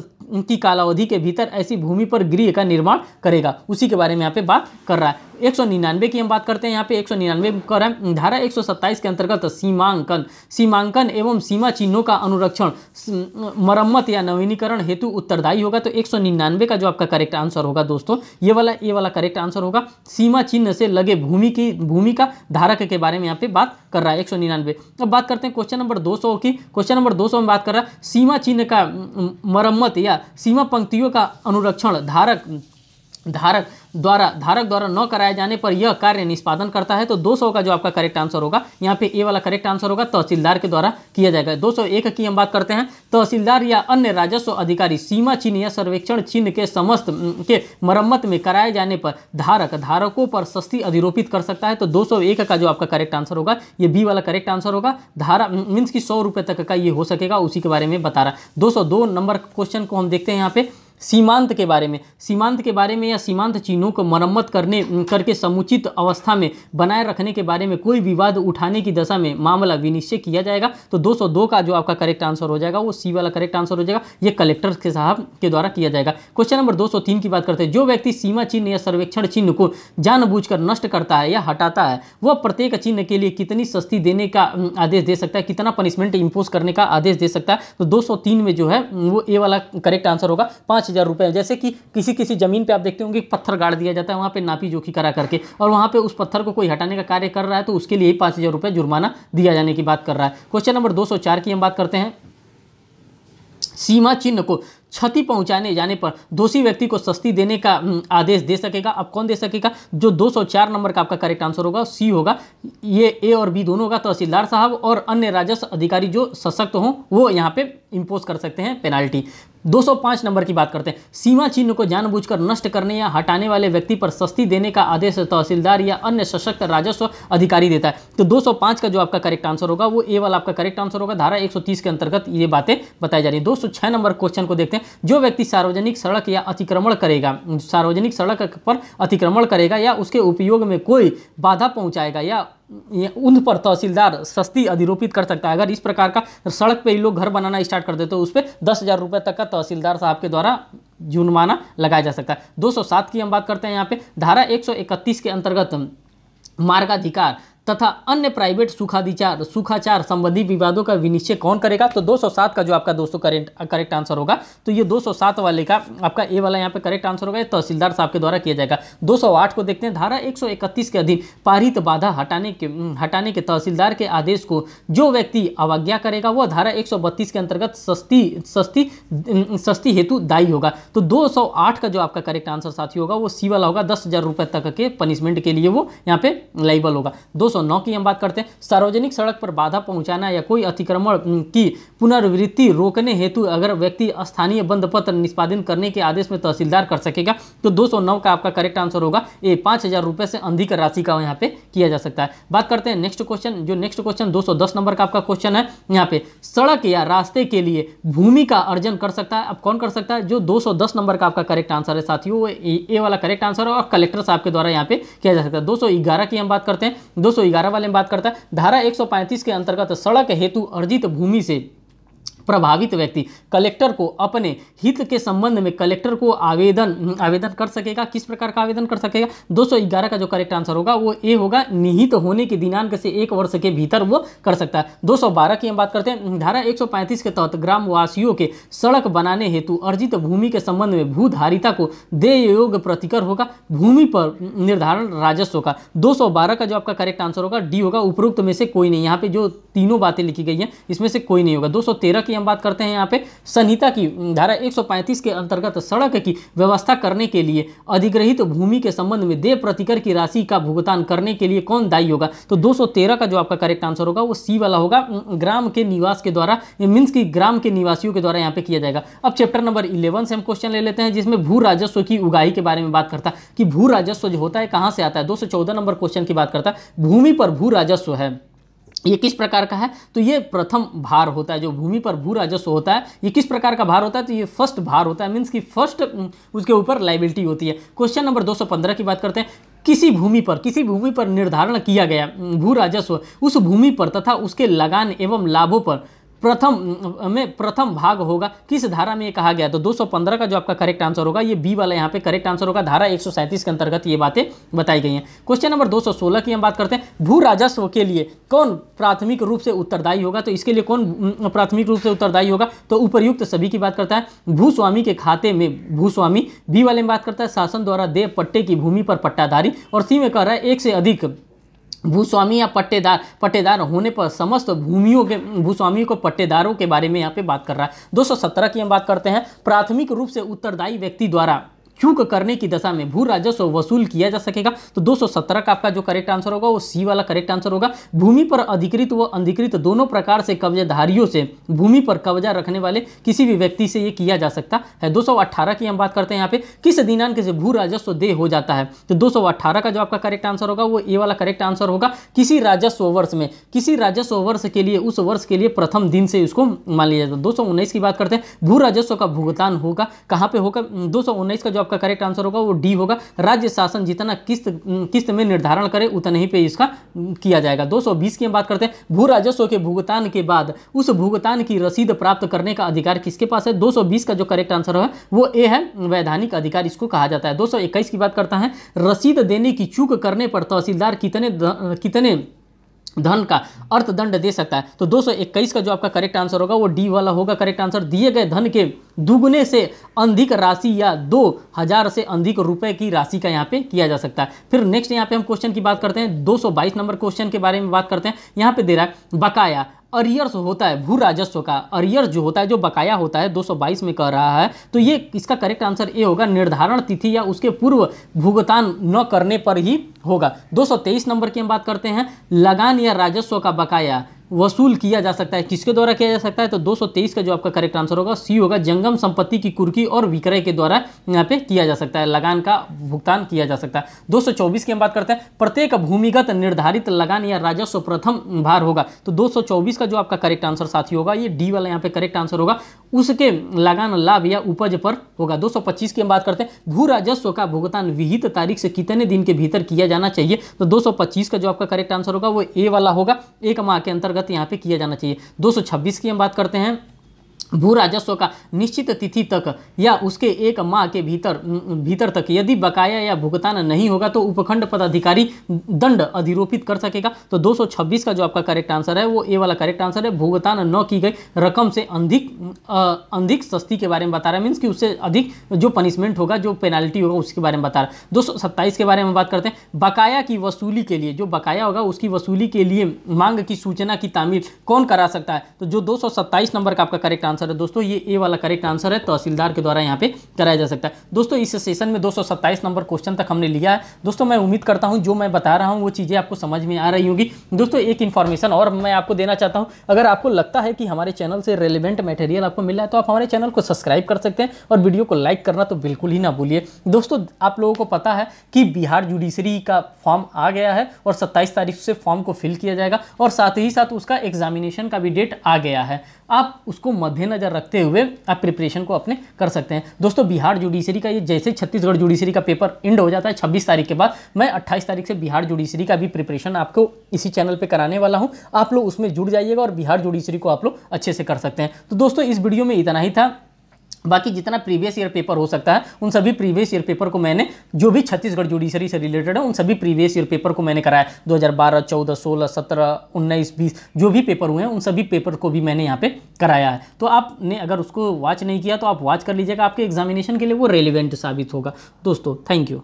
की कालावधि के भीतर ऐसी भूमि पर गृह का निर्माण करेगा उसी के बारे में यहाँ पे बात कर रहा है एक सौ निन्यानवे की हम बात करते हैं यहाँ पे एक सौ निन्यानवे कर धारा एक सौ सत्ताईस के अंतर्गत सीमांकन सीमांकन एवं सीमा चिन्हों का अनुरक्षण मरम्मत या नवीनीकरण हेतु उत्तरदायी होगा तो एक सौ निन्यानवे का जो आपका करेक्ट आंसर होगा दोस्तों ये वाला ये वाला करेक्ट आंसर होगा सीमा चिन्ह से लगे भूमि की भूमि का धारक के बारे में यहाँ पे बात कर रहा है रहा है एक सौ निन्यानवे अब बात करते हैं क्वेश्चन नंबर दो सौ की क्वेश्चन नंबर दो सौ में बात कर रहा है सीमा चिन्ह का मरम्मत या सीमा पंक्तियों का अनुरक्षण धारक धारक द्वारा धारक द्वारा न कराए जाने पर यह कार्य निष्पादन करता है तो 200 का जो आपका करेक्ट आंसर होगा यहाँ पे ए वाला करेक्ट आंसर होगा तहसीलदार के द्वारा किया जाएगा 201 की हम बात करते हैं तहसीलदार या अन्य राजस्व अधिकारी सीमा चिन्ह या सर्वेक्षण चिन्ह के समस्त के मरम्मत में कराए जाने पर धारक धारकों पर सस्ती अधिरोपित कर सकता है तो दो का जो आपका करेक्ट आंसर होगा ये बी वाला करेक्ट आंसर होगा धारा मीन्स की सौ तक का ये हो सकेगा उसी के बारे में बता रहा है दो नंबर क्वेश्चन को हम देखते हैं यहाँ पे सीमांत के बारे में सीमांत के बारे में या सीमांत चिन्हों को मरम्मत करने करके समुचित अवस्था में बनाए रखने के बारे में कोई विवाद उठाने की दशा में मामला विनिश्चय किया जाएगा तो 202 का जो आपका करेक्ट आंसर हो जाएगा वो सी वाला करेक्ट आंसर हो जाएगा ये कलेक्टर के साहब के द्वारा किया जाएगा क्वेश्चन नंबर तीन की बात करते हैं जो व्यक्ति सीमा चिन्ह या सर्वेक्षण चिन्ह को कर नष्ट करता है या हटाता है वह प्रत्येक चिन्ह के लिए कितनी सस्ती देने का आदेश दे सकता है कितना पनिशमेंट इम्पोज करने का आदेश दे सकता है तो तीन में जो है वो ए वाला करेक्ट आंसर होगा पाँच हज़ार रुपये है जैसे कि किसी किसी ज़मीन पे आप देखते होंगे पत्थर गाड़ दिया जाता है वहाँ पे नापी जोखी करा करके और वहाँ पे उस पत्थर को कोई हटाने का कार्य कर रहा है तो उसके लिए ही पाँच हज़ार रुपये जुर्माना दिया जाने की बात कर रहा है क्वेश्चन नंबर दो की हम बात करते हैं सीमा चिन्ह को क्षति पहुंचाने जाने पर दोषी व्यक्ति को सस्ती देने का आदेश दे सकेगा अब कौन दे सकेगा जो 204 नंबर का आपका करेक्ट आंसर होगा सी होगा ये ए और बी दोनों होगा तहसीलदार साहब और अन्य राजस्व अधिकारी जो सशक्त हों वो यहाँ पे इम्पोज कर सकते हैं पेनाल्टी 205 नंबर की बात करते हैं सीमा चिन्ह को जानबूझकर नष्ट करने या हटाने वाले व्यक्ति पर सस्ती देने का आदेश तहसीलदार या अन्य सशक्त राजस्व अधिकारी देता है तो 205 का जो आपका करेक्ट आंसर होगा वो ए वाला आपका करेक्ट आंसर होगा धारा 130 के अंतर्गत ये बातें बताई जा रही है दो नंबर क्वेश्चन को देखते हैं जो व्यक्ति सार्वजनिक सड़क या अतिक्रमण करेगा सार्वजनिक सड़क पर अतिक्रमण करेगा या उसके उपयोग में कोई बाधा पहुंचाएगा या उन पर तहसीलदार सस्ती अधिरोपित कर सकता है अगर इस प्रकार का सड़क पे ही लोग घर बनाना स्टार्ट कर देते तो उस पर दस हज़ार रुपये तक का तहसीलदार साहब के द्वारा जुर्माना लगाया जा सकता है 207 की हम बात करते हैं यहाँ पे धारा 131 के अंतर्गत मार्गाधिकार तथा अन्य प्राइवेट सुखाधिचार सुखाचार संबंधी विवादों का विनिश्चय कौन करेगा तो 207 का जो आपका दोस्तों करेंट करेक्ट आंसर होगा तो ये 207 वाले का आपका ए वाला यहाँ पे करेक्ट आंसर होगा तहसीलदार साहब के द्वारा किया जाएगा 208 को देखते हैं धारा 131 के अधीन पारित बाधा हटाने के हटाने के तहसीलदार के आदेश को जो व्यक्ति अवज्ञा करेगा वह धारा एक के अंतर्गत सस्ती सस्ती सस्ती हेतु दायी होगा तो दो का जो आपका करेक्ट आंसर साथी होगा वो सी वाला होगा दस तक के पनिशमेंट के लिए वो यहाँ पे लाइबल होगा दो दो की हम बात करते हैं सार्वजनिक सड़क पर बाधा पहुंचाना या कोई अतिक्रमण की पुनर्वृत्ति रोकने हेतु अगर व्यक्ति स्थानीय बंद पत्र निष्पादन करने के आदेश में तहसीलदार कर सकेगा तो 209 का आपका करेक्ट आंसर होगा ये पाँच हज़ार रुपये से अधिक राशि का यहाँ पे किया जा सकता है बात करते हैं नेक्स्ट क्वेश्चन जो नेक्स्ट क्वेश्चन दो नंबर का आपका क्वेश्चन है यहाँ पे सड़क या रास्ते के लिए भूमि का अर्जन कर सकता है अब कौन कर सकता है जो दो नंबर का आपका करेक्ट आंसर है साथियों ए वाला करेक्ट आंसर है और कलेक्टर साहब के द्वारा यहाँ पे किया जा सकता है दो की हम बात करते हैं दो 111 वाले में बात करता है धारा 135 के अंतर्गत सड़क हेतु अर्जित भूमि से प्रभावित व्यक्ति कलेक्टर को अपने हित के संबंध में कलेक्टर को आवेदन हम्म, आवेदन कर सकेगा किस प्रकार का आवेदन कर सकेगा 211 का जो करेक्ट आंसर होगा वो ए होगा निहित होने के दिनांक से एक वर्ष के भीतर वो कर सकता है 212 की हम बात करते हैं धारा 135 के तहत ग्रामवासियों के सड़क बनाने हेतु अर्जित भूमि के संबंध में भूधारिता को देय योग्य प्रतिकर होगा भूमि पर निर्धारण राजस्व का दो का जो आपका करेक्ट आंसर होगा डी होगा उपरोक्त में से कोई नहीं यहाँ पे जो तीनों बातें लिखी गई हैं इसमें से कोई नहीं होगा दो की की हम बात करते हैं यहाँ पे संहिता की धारा 135 के अंतर्गत सड़क की व्यवस्था करने के लिए अधिग्रहित भूमि के संबंध में देय प्रतिकर की राशि का भुगतान करने के लिए कौन दायी होगा तो 213 का जो आपका करेक्ट आंसर होगा वो सी वाला होगा ग्राम के निवास के द्वारा मीन्स की ग्राम के निवासियों के द्वारा यहाँ पे किया जाएगा अब चैप्टर नंबर इलेवन से हम क्वेश्चन ले लेते हैं जिसमें भू राजस्व की उगाही के बारे में बात करता कि भू राजस्व जो होता है कहाँ से आता है दो नंबर क्वेश्चन की बात करता भूमि पर भू राजस्व है ये किस प्रकार का है तो ये प्रथम भार होता है जो भूमि पर भू राजस्व होता है ये किस प्रकार का भार होता है तो ये फर्स्ट भार होता है मीन्स कि फर्स्ट उसके ऊपर लाइबिलिटी होती है क्वेश्चन नंबर 215 की बात करते हैं किसी भूमि पर किसी भूमि पर निर्धारण किया गया भू राजस्व उस भूमि पर तथा उसके लगान एवं लाभों पर प्रथम में प्रथम भाग होगा किस धारा में ये कहा गया तो 215 का जो आपका करेक्ट आंसर होगा ये बी वाला यहाँ पे करेक्ट आंसर होगा धारा एक के अंतर्गत ये बातें बताई गई हैं क्वेश्चन नंबर 216 की हम बात करते हैं भू राजस्व के लिए कौन प्राथमिक रूप से उत्तरदायी होगा तो इसके लिए कौन प्राथमिक रूप से उत्तरदायी होगा तो उपरयुक्त सभी की बात करता है भूस्वामी के खाते में भूस्वामी बी वाले में बात करता है शासन द्वारा देव पट्टे की भूमि पर पट्टाधारी और सी में कह रहा है एक से अधिक भूस्वामी या पट्टेदार पट्टेदार होने पर समस्त भूमियों के भूस्वामियों को पट्टेदारों के बारे में यहाँ पे बात कर रहा है 217 की हम बात करते हैं प्राथमिक रूप से उत्तरदायी व्यक्ति द्वारा क्यों करने की दशा में भू राजस्व वसूल किया जा सकेगा तो 217 का आपका जो करेक्ट आंसर होगा वो सी वाला करेक्ट आंसर होगा भूमि पर अधिकृत व अंधिकृत दोनों प्रकार से कब्जेधारियों से भूमि पर कब्जा रखने वाले किसी भी व्यक्ति से ये किया जा सकता है 218 की हम बात करते हैं यहाँ पे किस दिनांक से भू राजस्व देय हो जाता है तो दो का जो आपका करेक्ट आंसर होगा वो ए वाला करेक्ट आंसर होगा किसी राजस्व वर्ष में किसी राजस्व वर्ष के लिए उस वर्ष के लिए प्रथम दिन से उसको मान लिया जाता है दो की बात करते हैं भू राजस्व का भुगतान होगा कहाँ पे होगा दो का जो आपका करेक्ट आंसर होगा वो डी होगा राज्य शासन जितना किस्त किस्त में निर्धारण करे उतना ही पे इसका किया जाएगा 220 की हम बात करते हैं भू राजस्व के भुगतान के बाद उस भुगतान की रसीद प्राप्त करने का अधिकार किसके पास है 220 का जो करेक्ट आंसर है वो ए है वैधानिक अधिकार इसको कहा जाता है दो की बात करता है रसीद देने की चूक करने पर तहसीलदार कितने द, कितने धन का अर्थदंड दे सकता है तो दो का जो आपका करेक्ट आंसर होगा वो डी वाला होगा करेक्ट आंसर दिए गए धन के दुगुने से अधिक राशि या दो हज़ार से अधिक रुपए की राशि का यहाँ पे किया जा सकता है फिर नेक्स्ट यहाँ पे हम क्वेश्चन की बात करते हैं 222 नंबर क्वेश्चन के बारे में बात करते हैं यहाँ पे दे रहा है बकाया अरियर्स होता है भू राजस्व का अरियर्स जो होता है जो बकाया होता है 222 में कह रहा है तो ये इसका करेक्ट आंसर ये होगा निर्धारण तिथि या उसके पूर्व भुगतान न करने पर ही होगा 223 नंबर की हम बात करते हैं लगान या राजस्व का बकाया वसूल किया जा सकता है किसके द्वारा किया जा सकता है तो 223 का जो आपका करेक्ट आंसर होगा सी होगा जंगम संपत्ति की कुर्की और विक्रय के द्वारा यहाँ पे किया जा सकता है लगान का भुगतान किया जा सकता है 224 की हम बात करते हैं प्रत्येक भूमिगत निर्धारित लगान या राजस्व प्रथम भार होगा तो 224 का जो आपका करेक्ट आंसर साथी होगा ये डी वाला यहाँ पे करेक्ट आंसर होगा उसके लगान लाभ या उपज पर होगा दो की हम बात करते हैं भू राजस्व का भुगतान विहित तारीख से कितने दिन के भीतर किया जाना चाहिए तो दो का जो आपका करेक्ट आंसर होगा वो ए वाला होगा एक माह के अंतर्गत स्वागत यहाँ पे किया जाना चाहिए दो की हम बात करते हैं भू राजस्व का निश्चित तिथि तक या उसके एक माह के भीतर भीतर तक यदि बकाया या भुगतान नहीं होगा तो उपखंड पदाधिकारी दंड अधिरोपित कर सकेगा तो 226 का जो आपका करेक्ट आंसर है वो ए वाला करेक्ट आंसर है भुगतान न की गई रकम से अधिक अधिक सस्ती के बारे में बता रहा है मीन्स कि उससे अधिक जो पनिशमेंट होगा जो पेनाल्टी होगा उसके बारे में बता रहा है दो के बारे में बात करते हैं बकाया की वसूली के लिए जो बकाया होगा उसकी वसूली के लिए मांग की सूचना की तामीर कौन करा सकता है तो जो दो नंबर का आपका करेक्ट आंसर आंसर है दोस्तों ये ए वाला करेक्ट आंसर है तहसीलदार के द्वारा यहाँ पे कराया जा सकता है दोस्तों इस सेशन में दो नंबर क्वेश्चन तक हमने लिया है दोस्तों मैं उम्मीद करता हूँ जो मैं बता रहा हूँ वो चीज़ें आपको समझ में आ रही होंगी दोस्तों एक इन्फॉर्मेशन और मैं आपको देना चाहता हूँ अगर आपको लगता है कि हमारे चैनल से रेलिवेंट मटेरियल आपको मिला है तो आप हमारे चैनल को सब्सक्राइब कर सकते हैं और वीडियो को लाइक करना तो बिल्कुल ही ना भूलिए दोस्तों आप लोगों को पता है कि बिहार जुडिशरी का फॉर्म आ गया है और सत्ताईस तारीख से फॉर्म को फिल किया जाएगा और साथ ही साथ उसका एग्जामिनेशन का भी डेट आ गया है आप उसको मद्देनज़र रखते हुए आप प्रिपरेशन को अपने कर सकते हैं दोस्तों बिहार जुडिशरी का ये जैसे छत्तीसगढ़ जुडिशरी का पेपर एंड हो जाता है छब्बीस तारीख के बाद मैं अट्ठाईस तारीख से बिहार जुडिशरी का भी प्रिपरेशन आपको इसी चैनल पर कराने वाला हूँ आप लोग उसमें जुड़ जाइएगा और बिहार जुडिशरी को आप लोग अच्छे से कर सकते हैं तो दोस्तों इस वीडियो में इतना ही था बाकी जितना प्रीवियस ईयर पेपर हो सकता है उन सभी प्रीवियस ईयर पेपर को मैंने जो भी छत्तीसगढ़ जुडिशरी से रिलेटेड है उन सभी प्रीवियस ईयर पेपर को मैंने कराया 2012, 14, 16, 17, 19, 20 जो भी पेपर हुए हैं उन सभी पेपर को भी मैंने यहाँ पे कराया है तो आपने अगर उसको वॉच नहीं किया तो आप वॉच कर लीजिएगा आपके एग्जामिनेशन के लिए वो रेलिवेंट साबित होगा दोस्तों थैंक यू